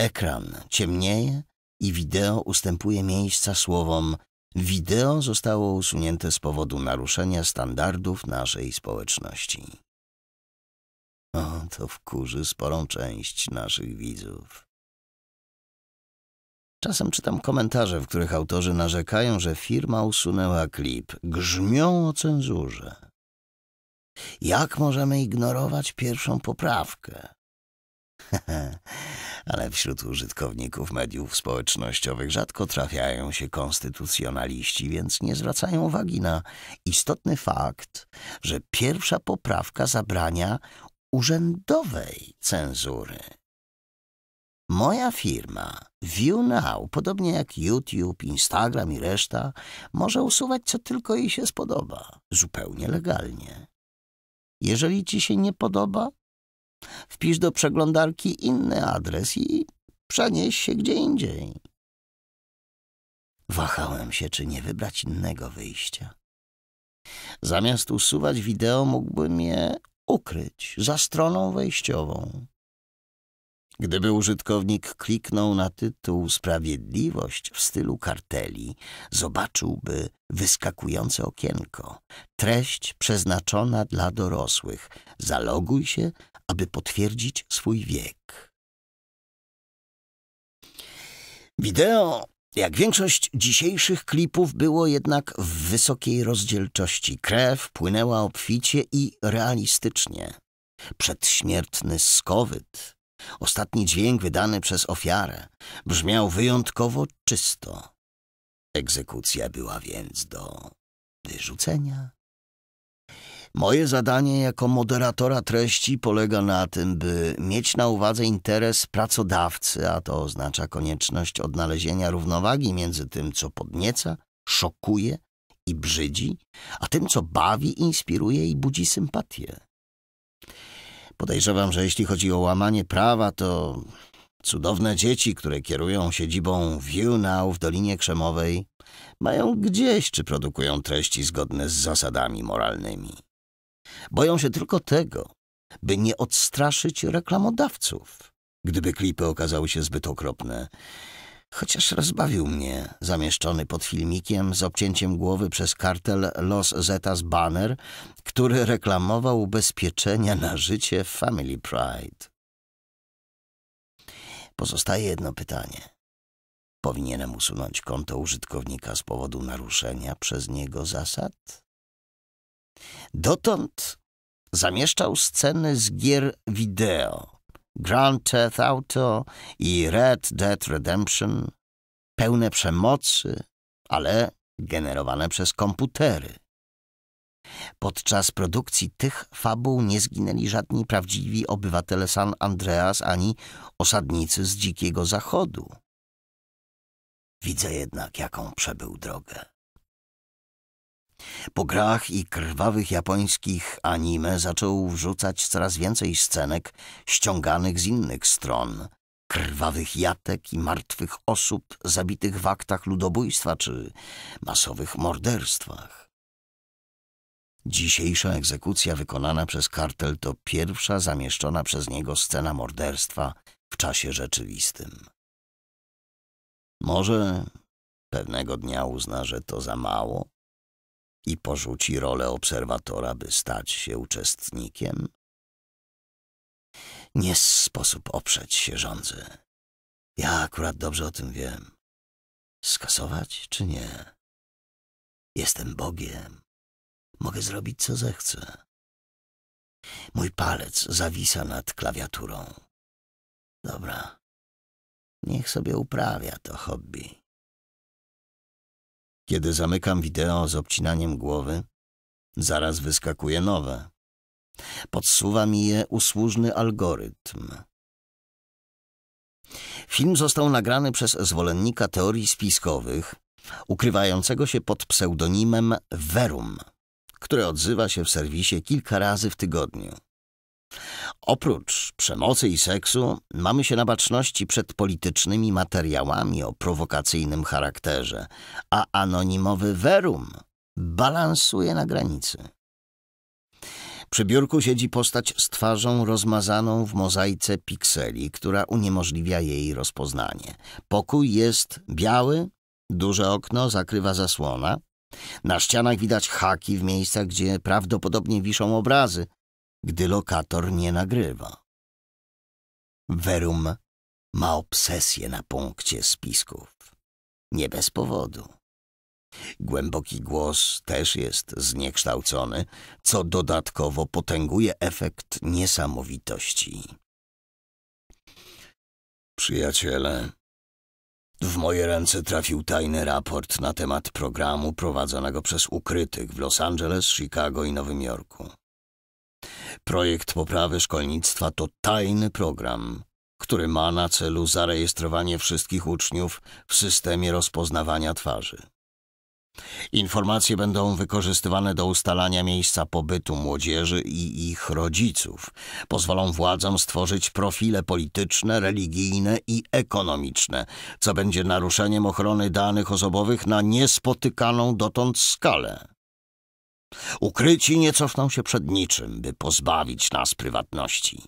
Ekran ciemnieje i wideo ustępuje miejsca słowom Wideo zostało usunięte z powodu naruszenia standardów naszej społeczności. O, to wkurzy sporą część naszych widzów. Czasem czytam komentarze, w których autorzy narzekają, że firma usunęła klip. Grzmią o cenzurze. Jak możemy ignorować pierwszą poprawkę? Ale wśród użytkowników mediów społecznościowych rzadko trafiają się konstytucjonaliści, więc nie zwracają uwagi na istotny fakt, że pierwsza poprawka zabrania urzędowej cenzury. Moja firma ViewNow, podobnie jak YouTube, Instagram i reszta, może usuwać co tylko jej się spodoba, zupełnie legalnie. Jeżeli ci się nie podoba, wpisz do przeglądarki inny adres i przenieś się gdzie indziej. Wahałem się, czy nie wybrać innego wyjścia. Zamiast usuwać wideo, mógłbym je ukryć za stroną wejściową. Gdyby użytkownik kliknął na tytuł Sprawiedliwość w stylu karteli, zobaczyłby wyskakujące okienko. Treść przeznaczona dla dorosłych. Zaloguj się, aby potwierdzić swój wiek. Wideo, jak większość dzisiejszych klipów, było jednak w wysokiej rozdzielczości. Krew płynęła obficie i realistycznie. Przedśmiertny skowyt Ostatni dźwięk wydany przez ofiarę brzmiał wyjątkowo czysto. Egzekucja była więc do wyrzucenia. Moje zadanie jako moderatora treści polega na tym, by mieć na uwadze interes pracodawcy, a to oznacza konieczność odnalezienia równowagi między tym, co podnieca, szokuje i brzydzi, a tym, co bawi, inspiruje i budzi sympatię. Podejrzewam, że jeśli chodzi o łamanie prawa, to cudowne dzieci, które kierują siedzibą Now w Dolinie Krzemowej, mają gdzieś czy produkują treści zgodne z zasadami moralnymi. Boją się tylko tego, by nie odstraszyć reklamodawców, gdyby klipy okazały się zbyt okropne Chociaż rozbawił mnie zamieszczony pod filmikiem z obcięciem głowy przez kartel Los Zetas banner, który reklamował ubezpieczenia na życie Family Pride. Pozostaje jedno pytanie. Powinienem usunąć konto użytkownika z powodu naruszenia przez niego zasad? Dotąd zamieszczał sceny z gier wideo Grand Theft Auto i Red Dead Redemption, pełne przemocy, ale generowane przez komputery. Podczas produkcji tych fabuł nie zginęli żadni prawdziwi obywatele San Andreas ani osadnicy z Dzikiego Zachodu. Widzę jednak, jaką przebył drogę. Po grach i krwawych japońskich anime zaczął wrzucać coraz więcej scenek ściąganych z innych stron. Krwawych jatek i martwych osób zabitych w aktach ludobójstwa czy masowych morderstwach. Dzisiejsza egzekucja wykonana przez kartel to pierwsza zamieszczona przez niego scena morderstwa w czasie rzeczywistym. Może pewnego dnia uzna, że to za mało? i porzuci rolę obserwatora, by stać się uczestnikiem? Nie sposób oprzeć się rządzy. Ja akurat dobrze o tym wiem. Skasować czy nie? Jestem Bogiem. Mogę zrobić, co zechcę. Mój palec zawisa nad klawiaturą. Dobra. Niech sobie uprawia to hobby. Kiedy zamykam wideo z obcinaniem głowy, zaraz wyskakuje nowe. Podsuwa mi je usłużny algorytm. Film został nagrany przez zwolennika teorii spiskowych, ukrywającego się pod pseudonimem Verum, które odzywa się w serwisie kilka razy w tygodniu. Oprócz przemocy i seksu, mamy się na baczności przed politycznymi materiałami o prowokacyjnym charakterze, a anonimowy Verum balansuje na granicy. Przy biurku siedzi postać z twarzą rozmazaną w mozaice pikseli, która uniemożliwia jej rozpoznanie. Pokój jest biały, duże okno zakrywa zasłona. Na ścianach widać haki w miejscach, gdzie prawdopodobnie wiszą obrazy, gdy lokator nie nagrywa. Verum ma obsesję na punkcie spisków. Nie bez powodu. Głęboki głos też jest zniekształcony, co dodatkowo potęguje efekt niesamowitości. Przyjaciele, w moje ręce trafił tajny raport na temat programu prowadzonego przez ukrytych w Los Angeles, Chicago i Nowym Jorku. Projekt poprawy szkolnictwa to tajny program, który ma na celu zarejestrowanie wszystkich uczniów w systemie rozpoznawania twarzy. Informacje będą wykorzystywane do ustalania miejsca pobytu młodzieży i ich rodziców. Pozwolą władzom stworzyć profile polityczne, religijne i ekonomiczne, co będzie naruszeniem ochrony danych osobowych na niespotykaną dotąd skalę. Ukryci nie cofną się przed niczym, by pozbawić nas prywatności.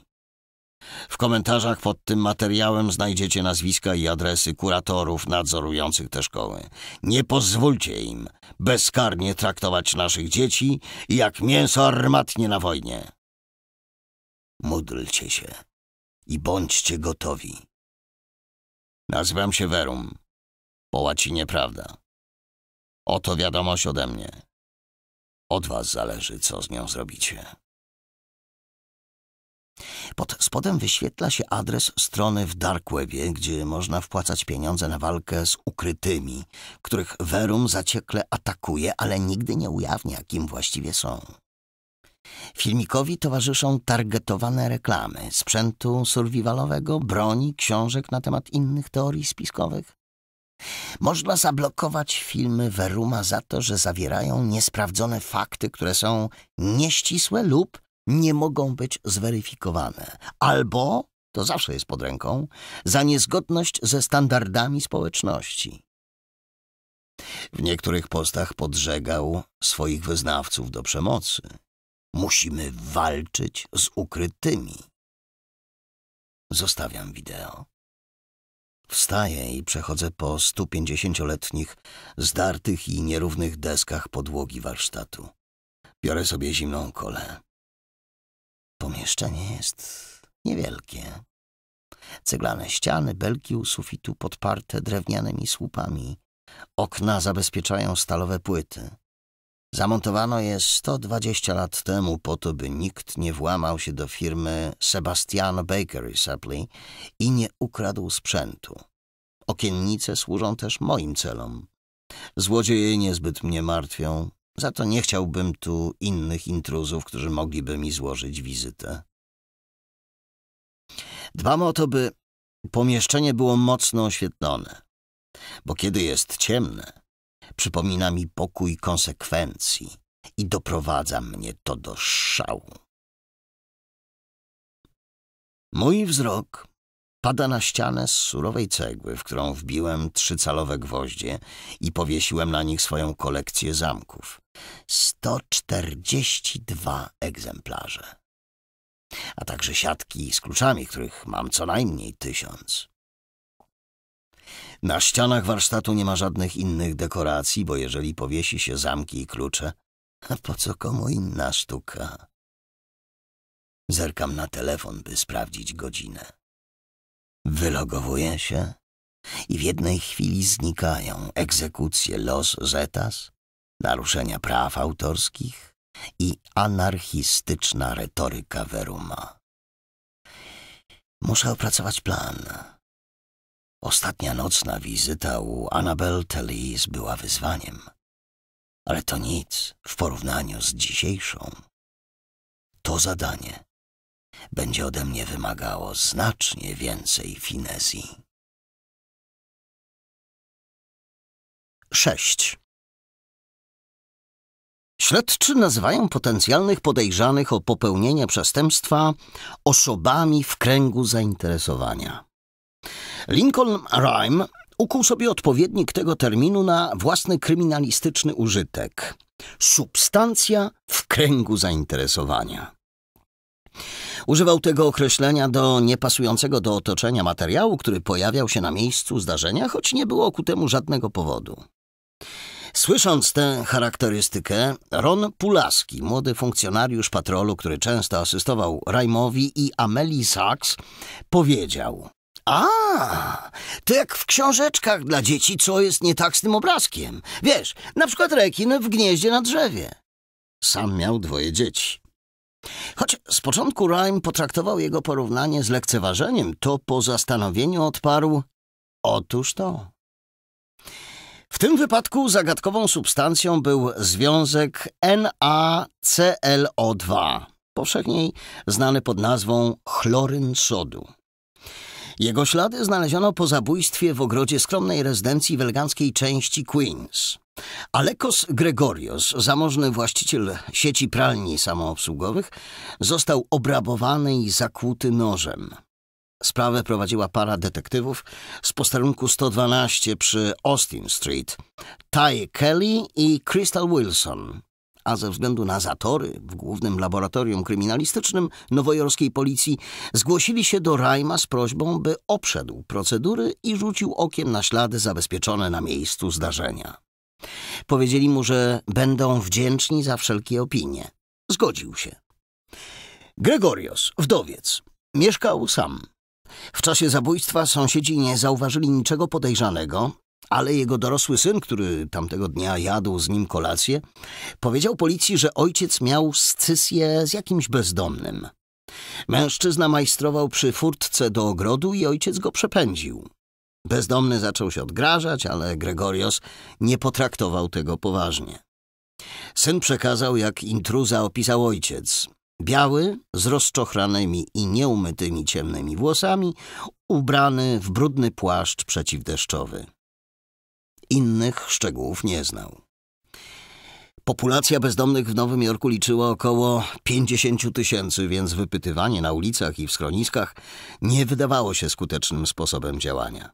W komentarzach pod tym materiałem znajdziecie nazwiska i adresy kuratorów nadzorujących te szkoły. Nie pozwólcie im bezkarnie traktować naszych dzieci jak mięso armatnie na wojnie. Módlcie się i bądźcie gotowi. Nazywam się Verum, po łacinie prawda. Oto wiadomość ode mnie. Od was zależy, co z nią zrobicie. Pod spodem wyświetla się adres strony w Darkwebie, gdzie można wpłacać pieniądze na walkę z ukrytymi, których Verum zaciekle atakuje, ale nigdy nie ujawnia, kim właściwie są. Filmikowi towarzyszą targetowane reklamy sprzętu survivalowego, broni, książek na temat innych teorii spiskowych, można zablokować filmy Veruma za to, że zawierają niesprawdzone fakty, które są nieścisłe lub nie mogą być zweryfikowane. Albo, to zawsze jest pod ręką, za niezgodność ze standardami społeczności. W niektórych postach podżegał swoich wyznawców do przemocy. Musimy walczyć z ukrytymi. Zostawiam wideo. Wstaję i przechodzę po 150-letnich, zdartych i nierównych deskach podłogi warsztatu. Biorę sobie zimną kolę. Pomieszczenie jest niewielkie. Ceglane ściany, belki u sufitu podparte drewnianymi słupami. Okna zabezpieczają stalowe płyty. Zamontowano je 120 lat temu po to, by nikt nie włamał się do firmy Sebastian Bakery Supply i nie ukradł sprzętu. Okiennice służą też moim celom. Złodzieje niezbyt mnie martwią, za to nie chciałbym tu innych intruzów, którzy mogliby mi złożyć wizytę. Dbam o to, by pomieszczenie było mocno oświetlone, bo kiedy jest ciemne, Przypomina mi pokój konsekwencji i doprowadza mnie to do szału. Mój wzrok pada na ścianę z surowej cegły, w którą wbiłem trzycalowe gwoździe i powiesiłem na nich swoją kolekcję zamków. 142 egzemplarze. A także siatki z kluczami, których mam co najmniej tysiąc. Na ścianach warsztatu nie ma żadnych innych dekoracji, bo jeżeli powiesi się zamki i klucze, a po co komu inna sztuka? Zerkam na telefon, by sprawdzić godzinę. Wylogowuję się i w jednej chwili znikają egzekucje Los Zetas, naruszenia praw autorskich i anarchistyczna retoryka Weruma. Muszę opracować plan. Ostatnia nocna wizyta u Annabel Tellis była wyzwaniem. Ale to nic w porównaniu z dzisiejszą. To zadanie będzie ode mnie wymagało znacznie więcej finezji. 6. Śledczy nazywają potencjalnych podejrzanych o popełnienie przestępstwa osobami w kręgu zainteresowania. Lincoln Rhyme ukuł sobie odpowiednik tego terminu na własny kryminalistyczny użytek. Substancja w kręgu zainteresowania. Używał tego określenia do niepasującego do otoczenia materiału, który pojawiał się na miejscu zdarzenia, choć nie było ku temu żadnego powodu. Słysząc tę charakterystykę, Ron Pulaski, młody funkcjonariusz patrolu, który często asystował Rajmowi i Amelii Sachs, powiedział: a, to jak w książeczkach dla dzieci, co jest nie tak z tym obrazkiem. Wiesz, na przykład rekin w gnieździe na drzewie. Sam miał dwoje dzieci. Choć z początku Rime potraktował jego porównanie z lekceważeniem, to po zastanowieniu odparł otóż to. W tym wypadku zagadkową substancją był związek NaClO2, powszechniej znany pod nazwą chloryn sodu. Jego ślady znaleziono po zabójstwie w ogrodzie skromnej rezydencji w eleganckiej części Queens. Alekos Gregorios, zamożny właściciel sieci pralni samoobsługowych, został obrabowany i zakłuty nożem. Sprawę prowadziła para detektywów z posterunku 112 przy Austin Street, Ty Kelly i Crystal Wilson a ze względu na zatory w głównym laboratorium kryminalistycznym nowojorskiej policji zgłosili się do Rajma z prośbą, by obszedł procedury i rzucił okiem na ślady zabezpieczone na miejscu zdarzenia. Powiedzieli mu, że będą wdzięczni za wszelkie opinie. Zgodził się. Gregorios, wdowiec, mieszkał sam. W czasie zabójstwa sąsiedzi nie zauważyli niczego podejrzanego, ale jego dorosły syn, który tamtego dnia jadł z nim kolację, powiedział policji, że ojciec miał scysję z jakimś bezdomnym. Mężczyzna majstrował przy furtce do ogrodu i ojciec go przepędził. Bezdomny zaczął się odgrażać, ale Gregorios nie potraktował tego poważnie. Syn przekazał, jak intruza opisał ojciec. Biały, z rozczochranymi i nieumytymi ciemnymi włosami, ubrany w brudny płaszcz przeciwdeszczowy. Innych szczegółów nie znał. Populacja bezdomnych w Nowym Jorku liczyła około 50 tysięcy, więc wypytywanie na ulicach i w schroniskach nie wydawało się skutecznym sposobem działania.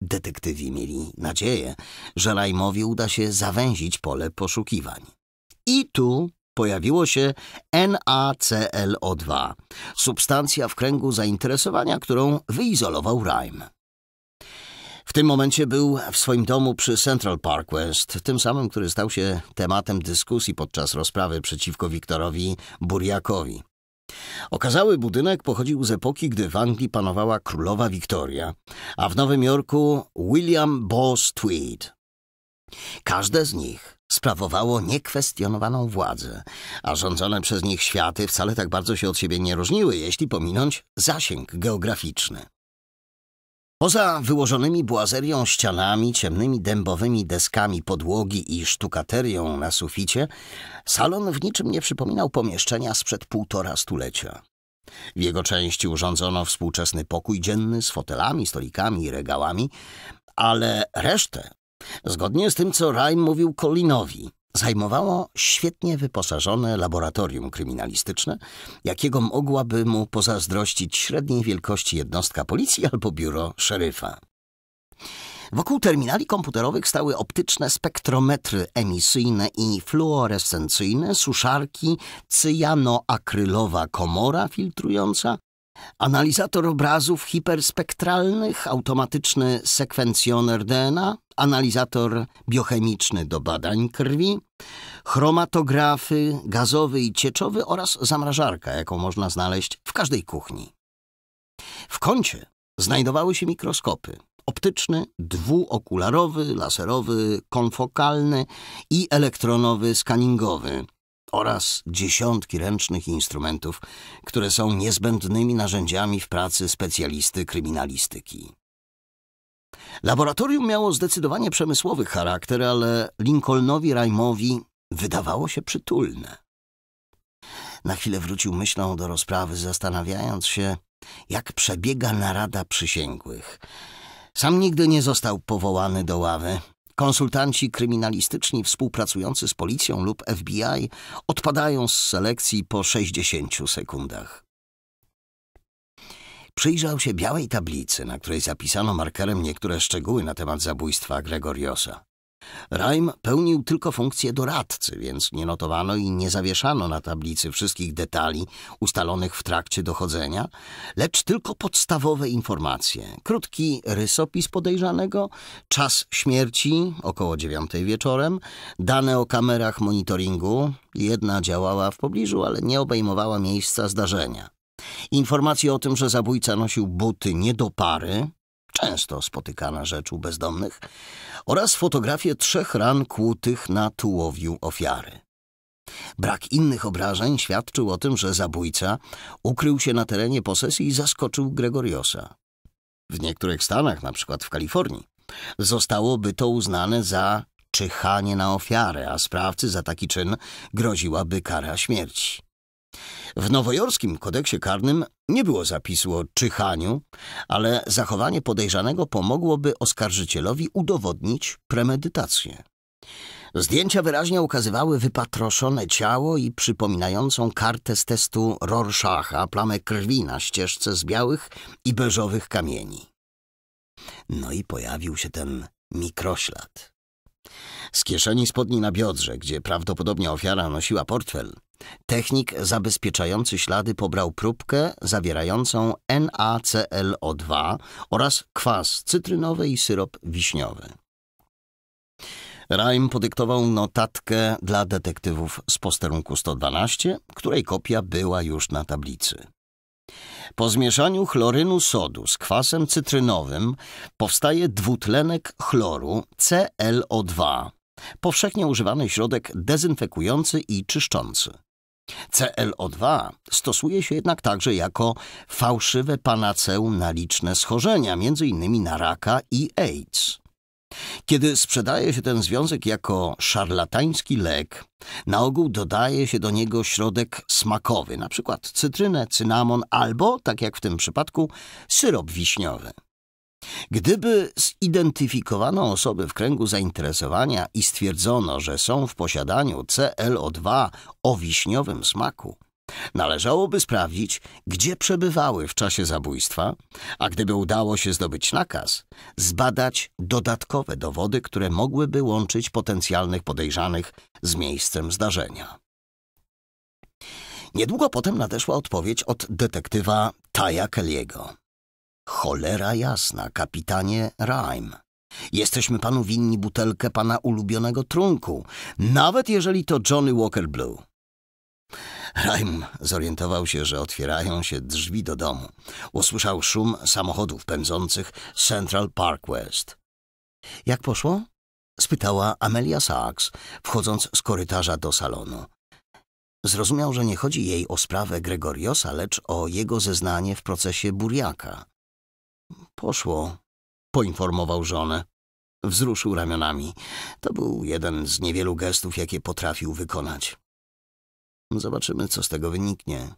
Detektywi mieli nadzieję, że Rajmowi uda się zawęzić pole poszukiwań. I tu pojawiło się NaClO2, substancja w kręgu zainteresowania, którą wyizolował Rajm. W tym momencie był w swoim domu przy Central Park West, tym samym, który stał się tematem dyskusji podczas rozprawy przeciwko Wiktorowi Burjakowi. Okazały budynek pochodził z epoki, gdy w Anglii panowała królowa Wiktoria, a w Nowym Jorku William Boss Tweed. Każde z nich sprawowało niekwestionowaną władzę, a rządzone przez nich światy wcale tak bardzo się od siebie nie różniły, jeśli pominąć zasięg geograficzny. Poza wyłożonymi błazerią ścianami, ciemnymi dębowymi deskami podłogi i sztukaterią na suficie, salon w niczym nie przypominał pomieszczenia sprzed półtora stulecia. W jego części urządzono współczesny pokój dzienny z fotelami, stolikami i regałami, ale resztę, zgodnie z tym, co Rajm mówił Colinowi zajmowało świetnie wyposażone laboratorium kryminalistyczne, jakiego mogłaby mu pozazdrościć średniej wielkości jednostka policji albo biuro szeryfa. Wokół terminali komputerowych stały optyczne spektrometry emisyjne i fluorescencyjne, suszarki, cyjanoakrylowa komora filtrująca, analizator obrazów hiperspektralnych, automatyczny sekwencjoner DNA, analizator biochemiczny do badań krwi, chromatografy gazowy i cieczowy oraz zamrażarka, jaką można znaleźć w każdej kuchni. W kącie znajdowały się mikroskopy. Optyczny, dwuokularowy, laserowy, konfokalny i elektronowy skaningowy, oraz dziesiątki ręcznych instrumentów, które są niezbędnymi narzędziami w pracy specjalisty kryminalistyki. Laboratorium miało zdecydowanie przemysłowy charakter, ale Lincolnowi Rajmowi wydawało się przytulne. Na chwilę wrócił myślą do rozprawy, zastanawiając się, jak przebiega narada przysięgłych. Sam nigdy nie został powołany do ławy, Konsultanci kryminalistyczni współpracujący z policją lub FBI odpadają z selekcji po 60 sekundach. Przyjrzał się białej tablicy, na której zapisano markerem niektóre szczegóły na temat zabójstwa Gregoriosa. Rajm pełnił tylko funkcję doradcy, więc nie notowano i nie zawieszano na tablicy wszystkich detali ustalonych w trakcie dochodzenia, lecz tylko podstawowe informacje. Krótki rysopis podejrzanego, czas śmierci około dziewiątej wieczorem, dane o kamerach monitoringu, jedna działała w pobliżu, ale nie obejmowała miejsca zdarzenia. Informacje o tym, że zabójca nosił buty nie do pary, często spotykana rzecz u bezdomnych, oraz fotografie trzech ran kłutych na tułowiu ofiary. Brak innych obrażeń świadczył o tym, że zabójca ukrył się na terenie posesji i zaskoczył Gregoriosa. W niektórych stanach, na przykład w Kalifornii, zostałoby to uznane za czyhanie na ofiarę, a sprawcy za taki czyn groziłaby kara śmierci. W nowojorskim kodeksie karnym nie było zapisu o czyhaniu, ale zachowanie podejrzanego pomogłoby oskarżycielowi udowodnić premedytację. Zdjęcia wyraźnie ukazywały wypatroszone ciało i przypominającą kartę z testu Rorschacha plamę krwi na ścieżce z białych i beżowych kamieni. No i pojawił się ten mikroślad. Z kieszeni spodni na biodrze, gdzie prawdopodobnie ofiara nosiła portfel, technik zabezpieczający ślady pobrał próbkę zawierającą NaClO2 oraz kwas cytrynowy i syrop wiśniowy. Rym podyktował notatkę dla detektywów z posterunku 112, której kopia była już na tablicy. Po zmieszaniu chlorynu sodu z kwasem cytrynowym powstaje dwutlenek chloru ClO2, powszechnie używany środek dezynfekujący i czyszczący. ClO2 stosuje się jednak także jako fałszywe panaceum na liczne schorzenia, m.in. na raka i AIDS. Kiedy sprzedaje się ten związek jako szarlatański lek, na ogół dodaje się do niego środek smakowy, na przykład cytrynę, cynamon albo, tak jak w tym przypadku, syrop wiśniowy. Gdyby zidentyfikowano osoby w kręgu zainteresowania i stwierdzono, że są w posiadaniu CLO2 o wiśniowym smaku, Należałoby sprawdzić, gdzie przebywały w czasie zabójstwa, a gdyby udało się zdobyć nakaz, zbadać dodatkowe dowody, które mogłyby łączyć potencjalnych podejrzanych z miejscem zdarzenia. Niedługo potem nadeszła odpowiedź od detektywa Taja Kelliego. Cholera jasna, kapitanie Rime. Jesteśmy panu winni butelkę pana ulubionego trunku, nawet jeżeli to Johnny Walker Blue. Raim zorientował się, że otwierają się drzwi do domu. Usłyszał szum samochodów pędzących Central Park West. Jak poszło? spytała Amelia Sachs, wchodząc z korytarza do salonu. Zrozumiał, że nie chodzi jej o sprawę Gregoriosa, lecz o jego zeznanie w procesie Burjaka. Poszło, poinformował żonę. Wzruszył ramionami. To był jeden z niewielu gestów, jakie potrafił wykonać. Zobaczymy, co z tego wyniknie.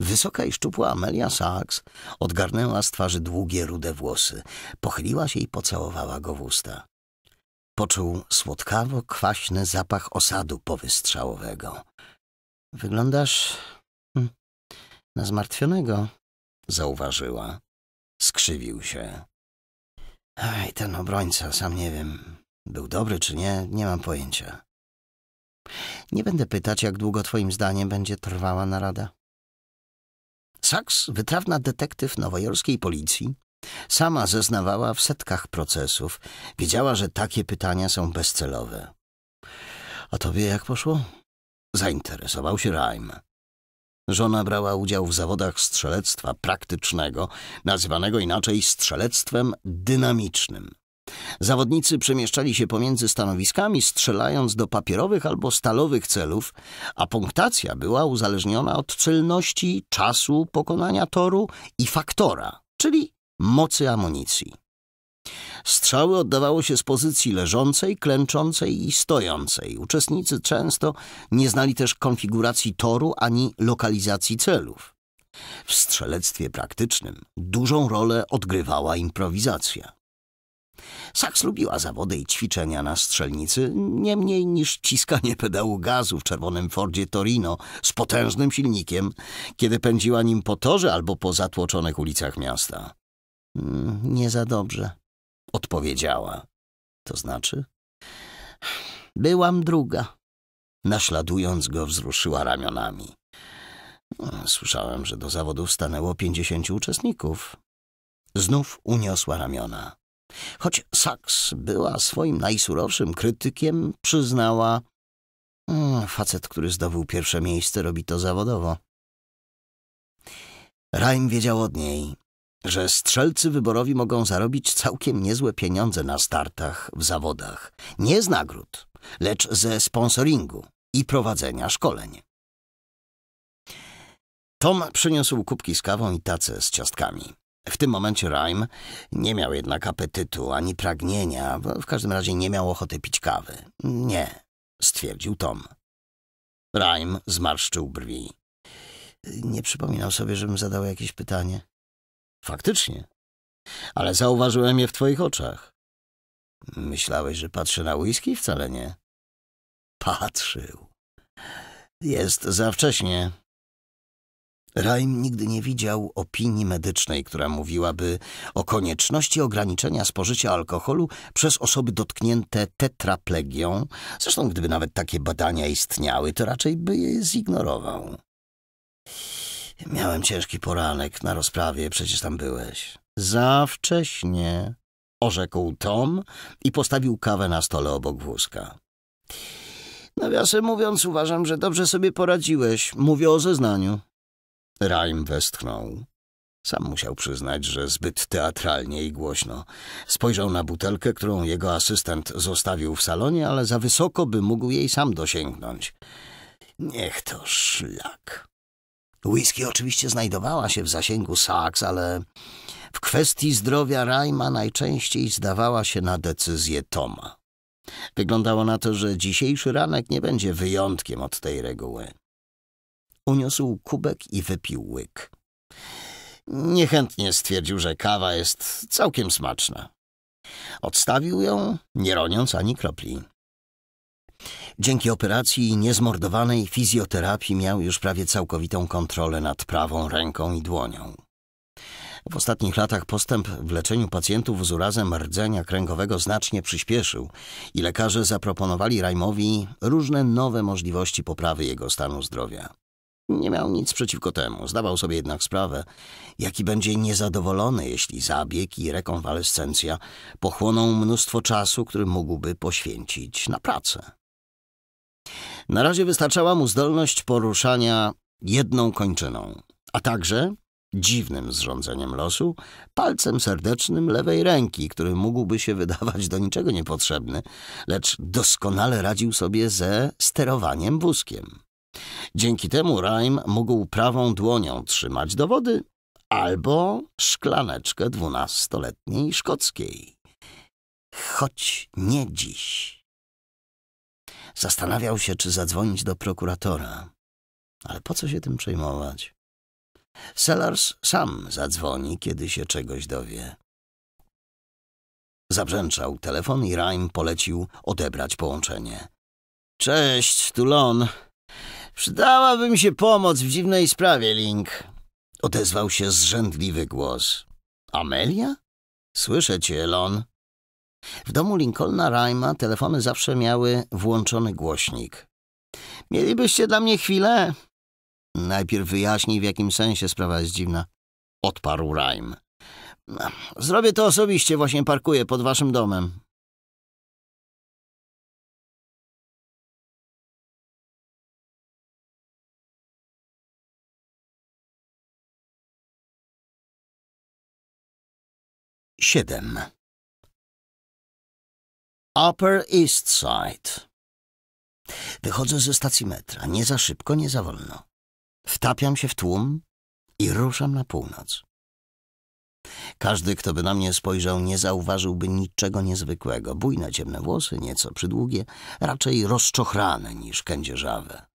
Wysoka i szczupła Amelia Sachs odgarnęła z twarzy długie, rude włosy. Pochyliła się i pocałowała go w usta. Poczuł słodkawo-kwaśny zapach osadu powystrzałowego. Wyglądasz hm, na zmartwionego, zauważyła. Skrzywił się. Ej, ten obrońca, sam nie wiem. Był dobry czy nie, nie mam pojęcia. Nie będę pytać, jak długo twoim zdaniem będzie trwała narada. Saks, wytrawna detektyw nowojorskiej policji, sama zeznawała w setkach procesów. Wiedziała, że takie pytania są bezcelowe. A tobie jak poszło? Zainteresował się Rime. Żona brała udział w zawodach strzelectwa praktycznego, nazywanego inaczej strzelectwem dynamicznym. Zawodnicy przemieszczali się pomiędzy stanowiskami, strzelając do papierowych albo stalowych celów, a punktacja była uzależniona od celności, czasu pokonania toru i faktora, czyli mocy amunicji. Strzały oddawało się z pozycji leżącej, klęczącej i stojącej. Uczestnicy często nie znali też konfiguracji toru ani lokalizacji celów. W strzelectwie praktycznym dużą rolę odgrywała improwizacja. Saks lubiła zawody i ćwiczenia na strzelnicy, nie mniej niż ciskanie pedału gazu w czerwonym Fordzie Torino z potężnym silnikiem, kiedy pędziła nim po torze albo po zatłoczonych ulicach miasta. Mm, nie za dobrze, odpowiedziała. To znaczy? Byłam druga. Naśladując go, wzruszyła ramionami. Mm, słyszałem, że do zawodów stanęło pięćdziesięciu uczestników. Znów uniosła ramiona. Choć Sachs była swoim najsurowszym krytykiem, przyznała mm, facet, który zdobył pierwsze miejsce, robi to zawodowo. Rajm wiedział od niej, że strzelcy wyborowi mogą zarobić całkiem niezłe pieniądze na startach w zawodach. Nie z nagród, lecz ze sponsoringu i prowadzenia szkoleń. Tom przyniósł kubki z kawą i tacę z ciastkami. W tym momencie Rime nie miał jednak apetytu ani pragnienia, bo w każdym razie nie miał ochoty pić kawy. Nie, stwierdził Tom. Rime zmarszczył brwi. Nie przypominał sobie, żebym zadał jakieś pytanie. Faktycznie, ale zauważyłem je w twoich oczach. Myślałeś, że patrzę na whisky? Wcale nie. Patrzył. Jest za wcześnie, Raim nigdy nie widział opinii medycznej, która mówiłaby o konieczności ograniczenia spożycia alkoholu przez osoby dotknięte tetraplegią. Zresztą, gdyby nawet takie badania istniały, to raczej by je zignorował. Miałem ciężki poranek na rozprawie, przecież tam byłeś. Za wcześnie, orzekł Tom i postawił kawę na stole obok wózka. Nawiasem mówiąc, uważam, że dobrze sobie poradziłeś. Mówię o zeznaniu. Rajm westchnął. Sam musiał przyznać, że zbyt teatralnie i głośno. Spojrzał na butelkę, którą jego asystent zostawił w salonie, ale za wysoko, by mógł jej sam dosięgnąć. Niech to szlak. Whisky oczywiście znajdowała się w zasięgu saks, ale w kwestii zdrowia Rajma najczęściej zdawała się na decyzję Toma. Wyglądało na to, że dzisiejszy ranek nie będzie wyjątkiem od tej reguły uniósł kubek i wypił łyk. Niechętnie stwierdził, że kawa jest całkiem smaczna. Odstawił ją, nie roniąc ani kropli. Dzięki operacji i niezmordowanej fizjoterapii miał już prawie całkowitą kontrolę nad prawą ręką i dłonią. W ostatnich latach postęp w leczeniu pacjentów z urazem rdzenia kręgowego znacznie przyspieszył i lekarze zaproponowali Rajmowi różne nowe możliwości poprawy jego stanu zdrowia. Nie miał nic przeciwko temu, zdawał sobie jednak sprawę, jaki będzie niezadowolony, jeśli zabieg i rekonwalescencja pochłoną mnóstwo czasu, który mógłby poświęcić na pracę. Na razie wystarczała mu zdolność poruszania jedną kończyną, a także, dziwnym zrządzeniem losu, palcem serdecznym lewej ręki, który mógłby się wydawać do niczego niepotrzebny, lecz doskonale radził sobie ze sterowaniem wózkiem. Dzięki temu Rime mógł prawą dłonią trzymać dowody albo szklaneczkę dwunastoletniej szkockiej. Choć nie dziś. Zastanawiał się, czy zadzwonić do prokuratora. Ale po co się tym przejmować? Sellars sam zadzwoni, kiedy się czegoś dowie. Zabrzęczał telefon i Rime polecił odebrać połączenie. Cześć, Tulon. Przydałaby mi się pomoc w dziwnej sprawie, Link. Odezwał się zrzędliwy głos. Amelia? Słyszę cię, Elon. W domu Lincolna Rajma telefony zawsze miały włączony głośnik. Mielibyście dla mnie chwilę? Najpierw wyjaśnij, w jakim sensie sprawa jest dziwna. Odparł Rajm. Zrobię to osobiście, właśnie parkuję pod waszym domem. siedem. Upper East Side. Wychodzę ze stacji metra, nie za szybko, nie za wolno. Wtapiam się w tłum i ruszam na północ. Każdy, kto by na mnie spojrzał, nie zauważyłby niczego niezwykłego. Bujne ciemne włosy, nieco przydługie, raczej rozczochrane niż kędzierzawe.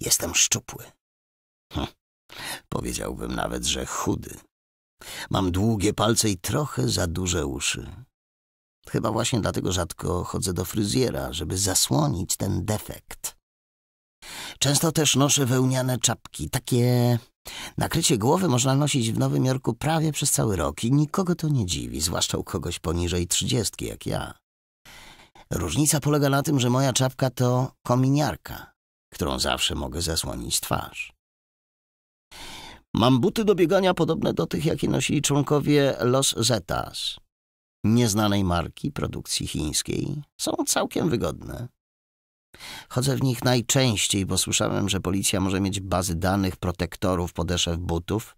Jestem szczupły. Hm. Powiedziałbym nawet, że chudy. Mam długie palce i trochę za duże uszy. Chyba właśnie dlatego rzadko chodzę do fryzjera, żeby zasłonić ten defekt. Często też noszę wełniane czapki. Takie nakrycie głowy można nosić w Nowym Jorku prawie przez cały rok i nikogo to nie dziwi, zwłaszcza u kogoś poniżej trzydziestki jak ja. Różnica polega na tym, że moja czapka to kominiarka, którą zawsze mogę zasłonić twarz. Mam buty do biegania podobne do tych, jakie nosili członkowie Los Zetas. Nieznanej marki produkcji chińskiej są całkiem wygodne. Chodzę w nich najczęściej, bo słyszałem, że policja może mieć bazy danych protektorów podeszew butów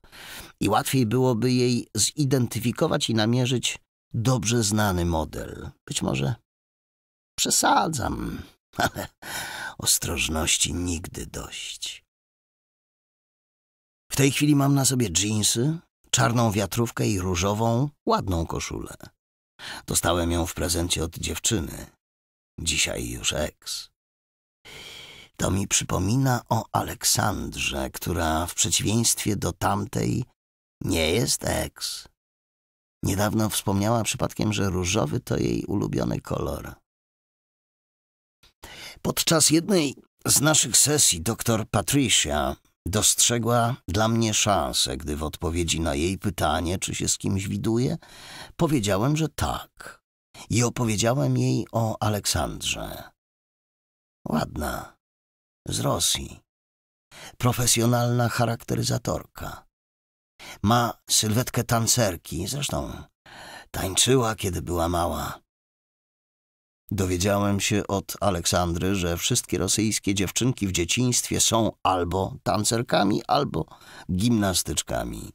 i łatwiej byłoby jej zidentyfikować i namierzyć dobrze znany model. Być może przesadzam, ale ostrożności nigdy dość tej chwili mam na sobie dżinsy, czarną wiatrówkę i różową, ładną koszulę. Dostałem ją w prezencie od dziewczyny, dzisiaj już eks. To mi przypomina o Aleksandrze, która w przeciwieństwie do tamtej nie jest eks. Niedawno wspomniała przypadkiem, że różowy to jej ulubiony kolor. Podczas jednej z naszych sesji doktor Patricia Dostrzegła dla mnie szansę, gdy w odpowiedzi na jej pytanie, czy się z kimś widuje, powiedziałem, że tak. I opowiedziałem jej o Aleksandrze. Ładna, z Rosji. Profesjonalna charakteryzatorka. Ma sylwetkę tancerki, zresztą tańczyła, kiedy była mała. Dowiedziałem się od Aleksandry, że wszystkie rosyjskie dziewczynki w dzieciństwie są albo tancerkami, albo gimnastyczkami.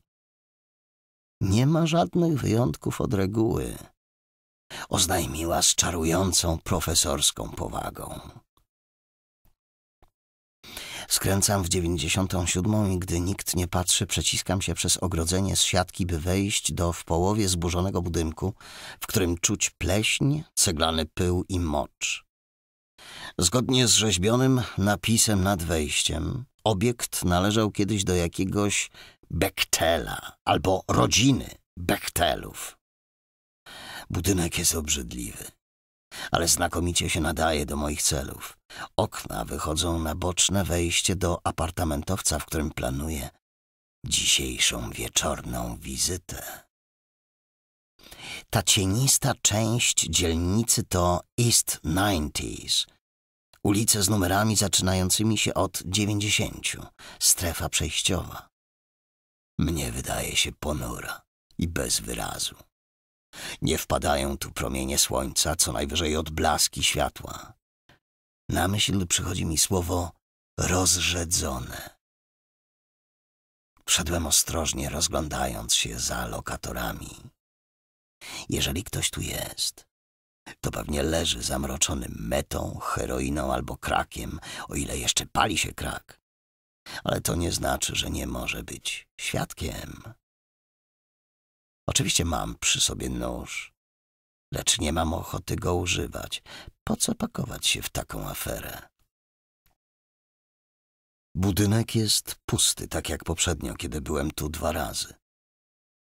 Nie ma żadnych wyjątków od reguły, oznajmiła z czarującą profesorską powagą. Skręcam w 97 i gdy nikt nie patrzy, przeciskam się przez ogrodzenie z siatki, by wejść do w połowie zburzonego budynku, w którym czuć pleśń, ceglany pył i mocz. Zgodnie z rzeźbionym napisem nad wejściem, obiekt należał kiedyś do jakiegoś Bechtela albo rodziny Bechtelów. Budynek jest obrzydliwy ale znakomicie się nadaje do moich celów. Okna wychodzą na boczne wejście do apartamentowca, w którym planuję dzisiejszą wieczorną wizytę. Ta cienista część dzielnicy to East 90s. Ulice z numerami zaczynającymi się od 90, strefa przejściowa. Mnie wydaje się ponura i bez wyrazu. Nie wpadają tu promienie słońca, co najwyżej odblaski światła. Na myśl przychodzi mi słowo rozrzedzone. Wszedłem ostrożnie, rozglądając się za lokatorami. Jeżeli ktoś tu jest, to pewnie leży zamroczony metą, heroiną albo krakiem, o ile jeszcze pali się krak. Ale to nie znaczy, że nie może być świadkiem. Oczywiście mam przy sobie nóż, lecz nie mam ochoty go używać. Po co pakować się w taką aferę? Budynek jest pusty, tak jak poprzednio, kiedy byłem tu dwa razy.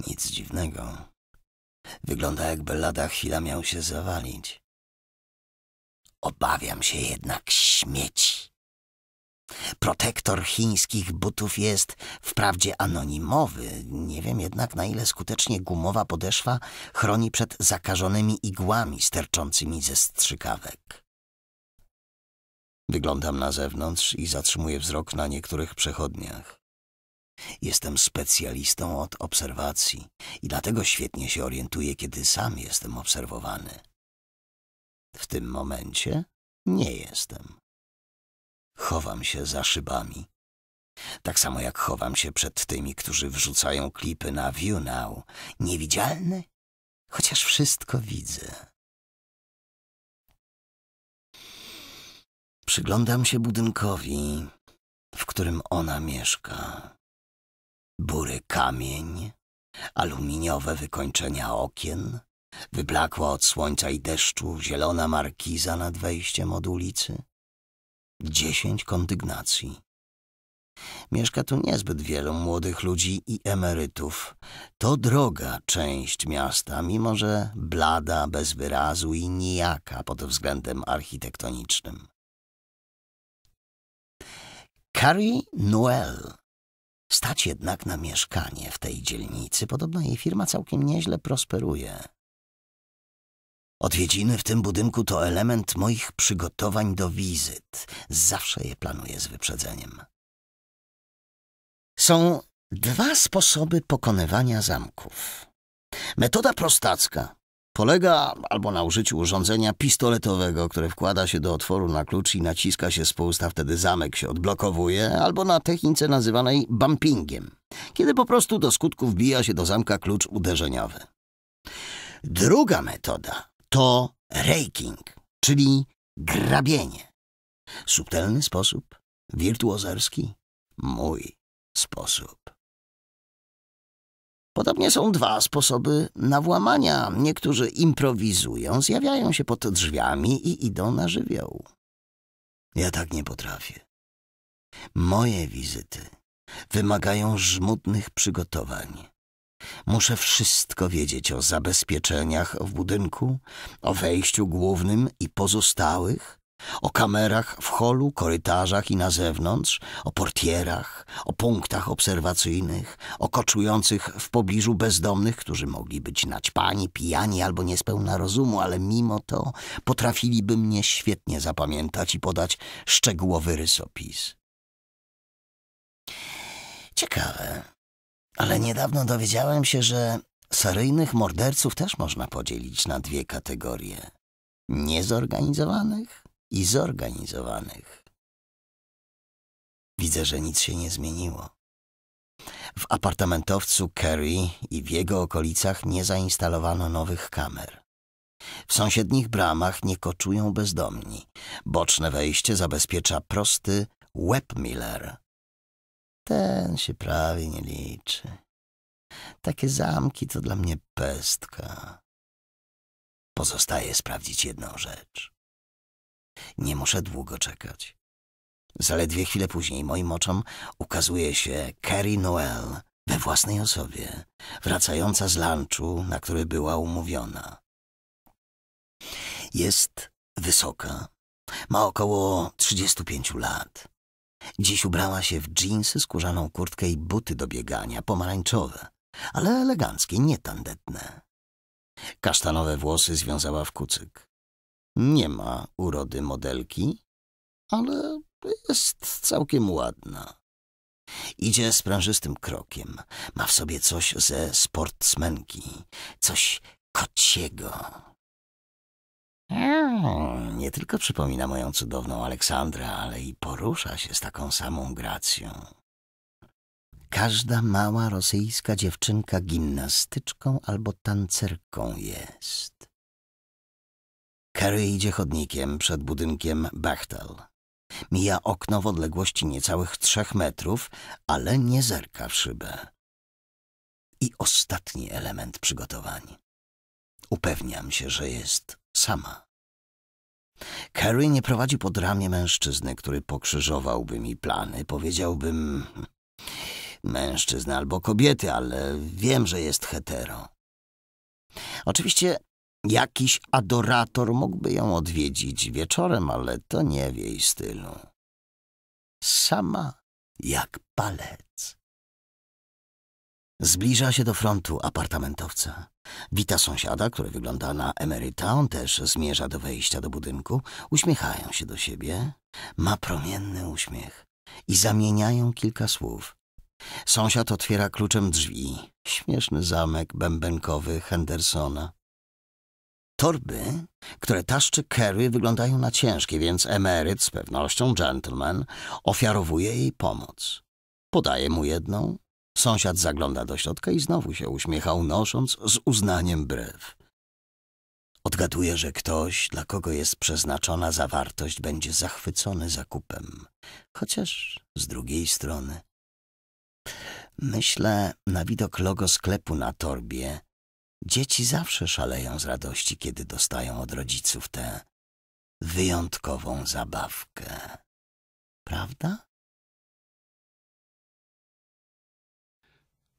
Nic dziwnego. Wygląda jakby lada chwila miał się zawalić. Obawiam się jednak śmieci. Protektor chińskich butów jest wprawdzie anonimowy, nie wiem jednak na ile skutecznie gumowa podeszwa chroni przed zakażonymi igłami sterczącymi ze strzykawek. Wyglądam na zewnątrz i zatrzymuję wzrok na niektórych przechodniach. Jestem specjalistą od obserwacji i dlatego świetnie się orientuję, kiedy sam jestem obserwowany. W tym momencie nie jestem. Chowam się za szybami. Tak samo jak chowam się przed tymi, którzy wrzucają klipy na ViewNow, Niewidzialny? Chociaż wszystko widzę. Przyglądam się budynkowi, w którym ona mieszka. Bury kamień, aluminiowe wykończenia okien, wyblakła od słońca i deszczu zielona markiza nad wejściem od ulicy, dziesięć kondygnacji. Mieszka tu niezbyt wielu młodych ludzi i emerytów. To droga część miasta, mimo że blada, bez wyrazu i nijaka pod względem architektonicznym. Carrie Noel. Stać jednak na mieszkanie w tej dzielnicy. Podobno jej firma całkiem nieźle prosperuje. Odwiedziny w tym budynku to element moich przygotowań do wizyt. Zawsze je planuję z wyprzedzeniem. Są dwa sposoby pokonywania zamków. Metoda prostacka polega albo na użyciu urządzenia pistoletowego, które wkłada się do otworu na klucz i naciska się z pousta, wtedy zamek się odblokowuje, albo na technice nazywanej bumpingiem, kiedy po prostu do skutku wbija się do zamka klucz uderzeniowy. Druga metoda to raking, czyli grabienie. Subtelny sposób, wirtuozerski, mój sposób. Podobnie są dwa sposoby nawłamania. Niektórzy improwizują, zjawiają się pod drzwiami i idą na żywioł. Ja tak nie potrafię. Moje wizyty wymagają żmudnych przygotowań. Muszę wszystko wiedzieć o zabezpieczeniach w budynku, o wejściu głównym i pozostałych, o kamerach w holu, korytarzach i na zewnątrz, o portierach, o punktach obserwacyjnych, o koczujących w pobliżu bezdomnych, którzy mogli być naćpani, pijani albo niespełna rozumu, ale mimo to potrafiliby mnie świetnie zapamiętać i podać szczegółowy rysopis. Ciekawe, ale niedawno dowiedziałem się, że seryjnych morderców też można podzielić na dwie kategorie: niezorganizowanych i zorganizowanych. Widzę, że nic się nie zmieniło. W apartamentowcu Kerry i w jego okolicach nie zainstalowano nowych kamer. W sąsiednich bramach nie koczują bezdomni. Boczne wejście zabezpiecza prosty webmiller, ten się prawie nie liczy. Takie zamki to dla mnie pestka. Pozostaje sprawdzić jedną rzecz. Nie muszę długo czekać. Zaledwie chwilę później moim oczom ukazuje się Carrie Noel we własnej osobie, wracająca z lunchu, na który była umówiona. Jest wysoka, ma około 35 lat. Dziś ubrała się w dżinsy, skórzaną kurtkę i buty do biegania, pomarańczowe, ale eleganckie, nie tandetne. Kasztanowe włosy związała w kucyk. Nie ma urody modelki, ale jest całkiem ładna. Idzie sprężystym krokiem. Ma w sobie coś ze sportsmenki, coś kociego. Hmm, nie tylko przypomina moją cudowną Aleksandrę, ale i porusza się z taką samą gracją. Każda mała rosyjska dziewczynka gimnastyczką albo tancerką jest. Kerry idzie chodnikiem przed budynkiem Bechtel. Mija okno w odległości niecałych trzech metrów, ale nie zerka w szybę. I ostatni element przygotowań. Upewniam się, że jest sama. Carrie nie prowadzi pod ramię mężczyzny, który pokrzyżowałby mi plany. Powiedziałbym hmm, mężczyzna albo kobiety, ale wiem, że jest hetero. Oczywiście jakiś adorator mógłby ją odwiedzić wieczorem, ale to nie w jej stylu. Sama jak palec. Zbliża się do frontu apartamentowca. Wita sąsiada, który wygląda na emeryta. On też zmierza do wejścia do budynku. Uśmiechają się do siebie. Ma promienny uśmiech. I zamieniają kilka słów. Sąsiad otwiera kluczem drzwi. Śmieszny zamek bębenkowy Hendersona. Torby, które taszczy Kerry, wyglądają na ciężkie, więc emeryt, z pewnością gentleman, ofiarowuje jej pomoc. Podaje mu jedną, Sąsiad zagląda do środka i znowu się uśmiechał, nosząc z uznaniem brew. Odgaduję, że ktoś, dla kogo jest przeznaczona zawartość, będzie zachwycony zakupem. Chociaż z drugiej strony. Myślę na widok logo sklepu na torbie. Dzieci zawsze szaleją z radości, kiedy dostają od rodziców tę wyjątkową zabawkę. Prawda?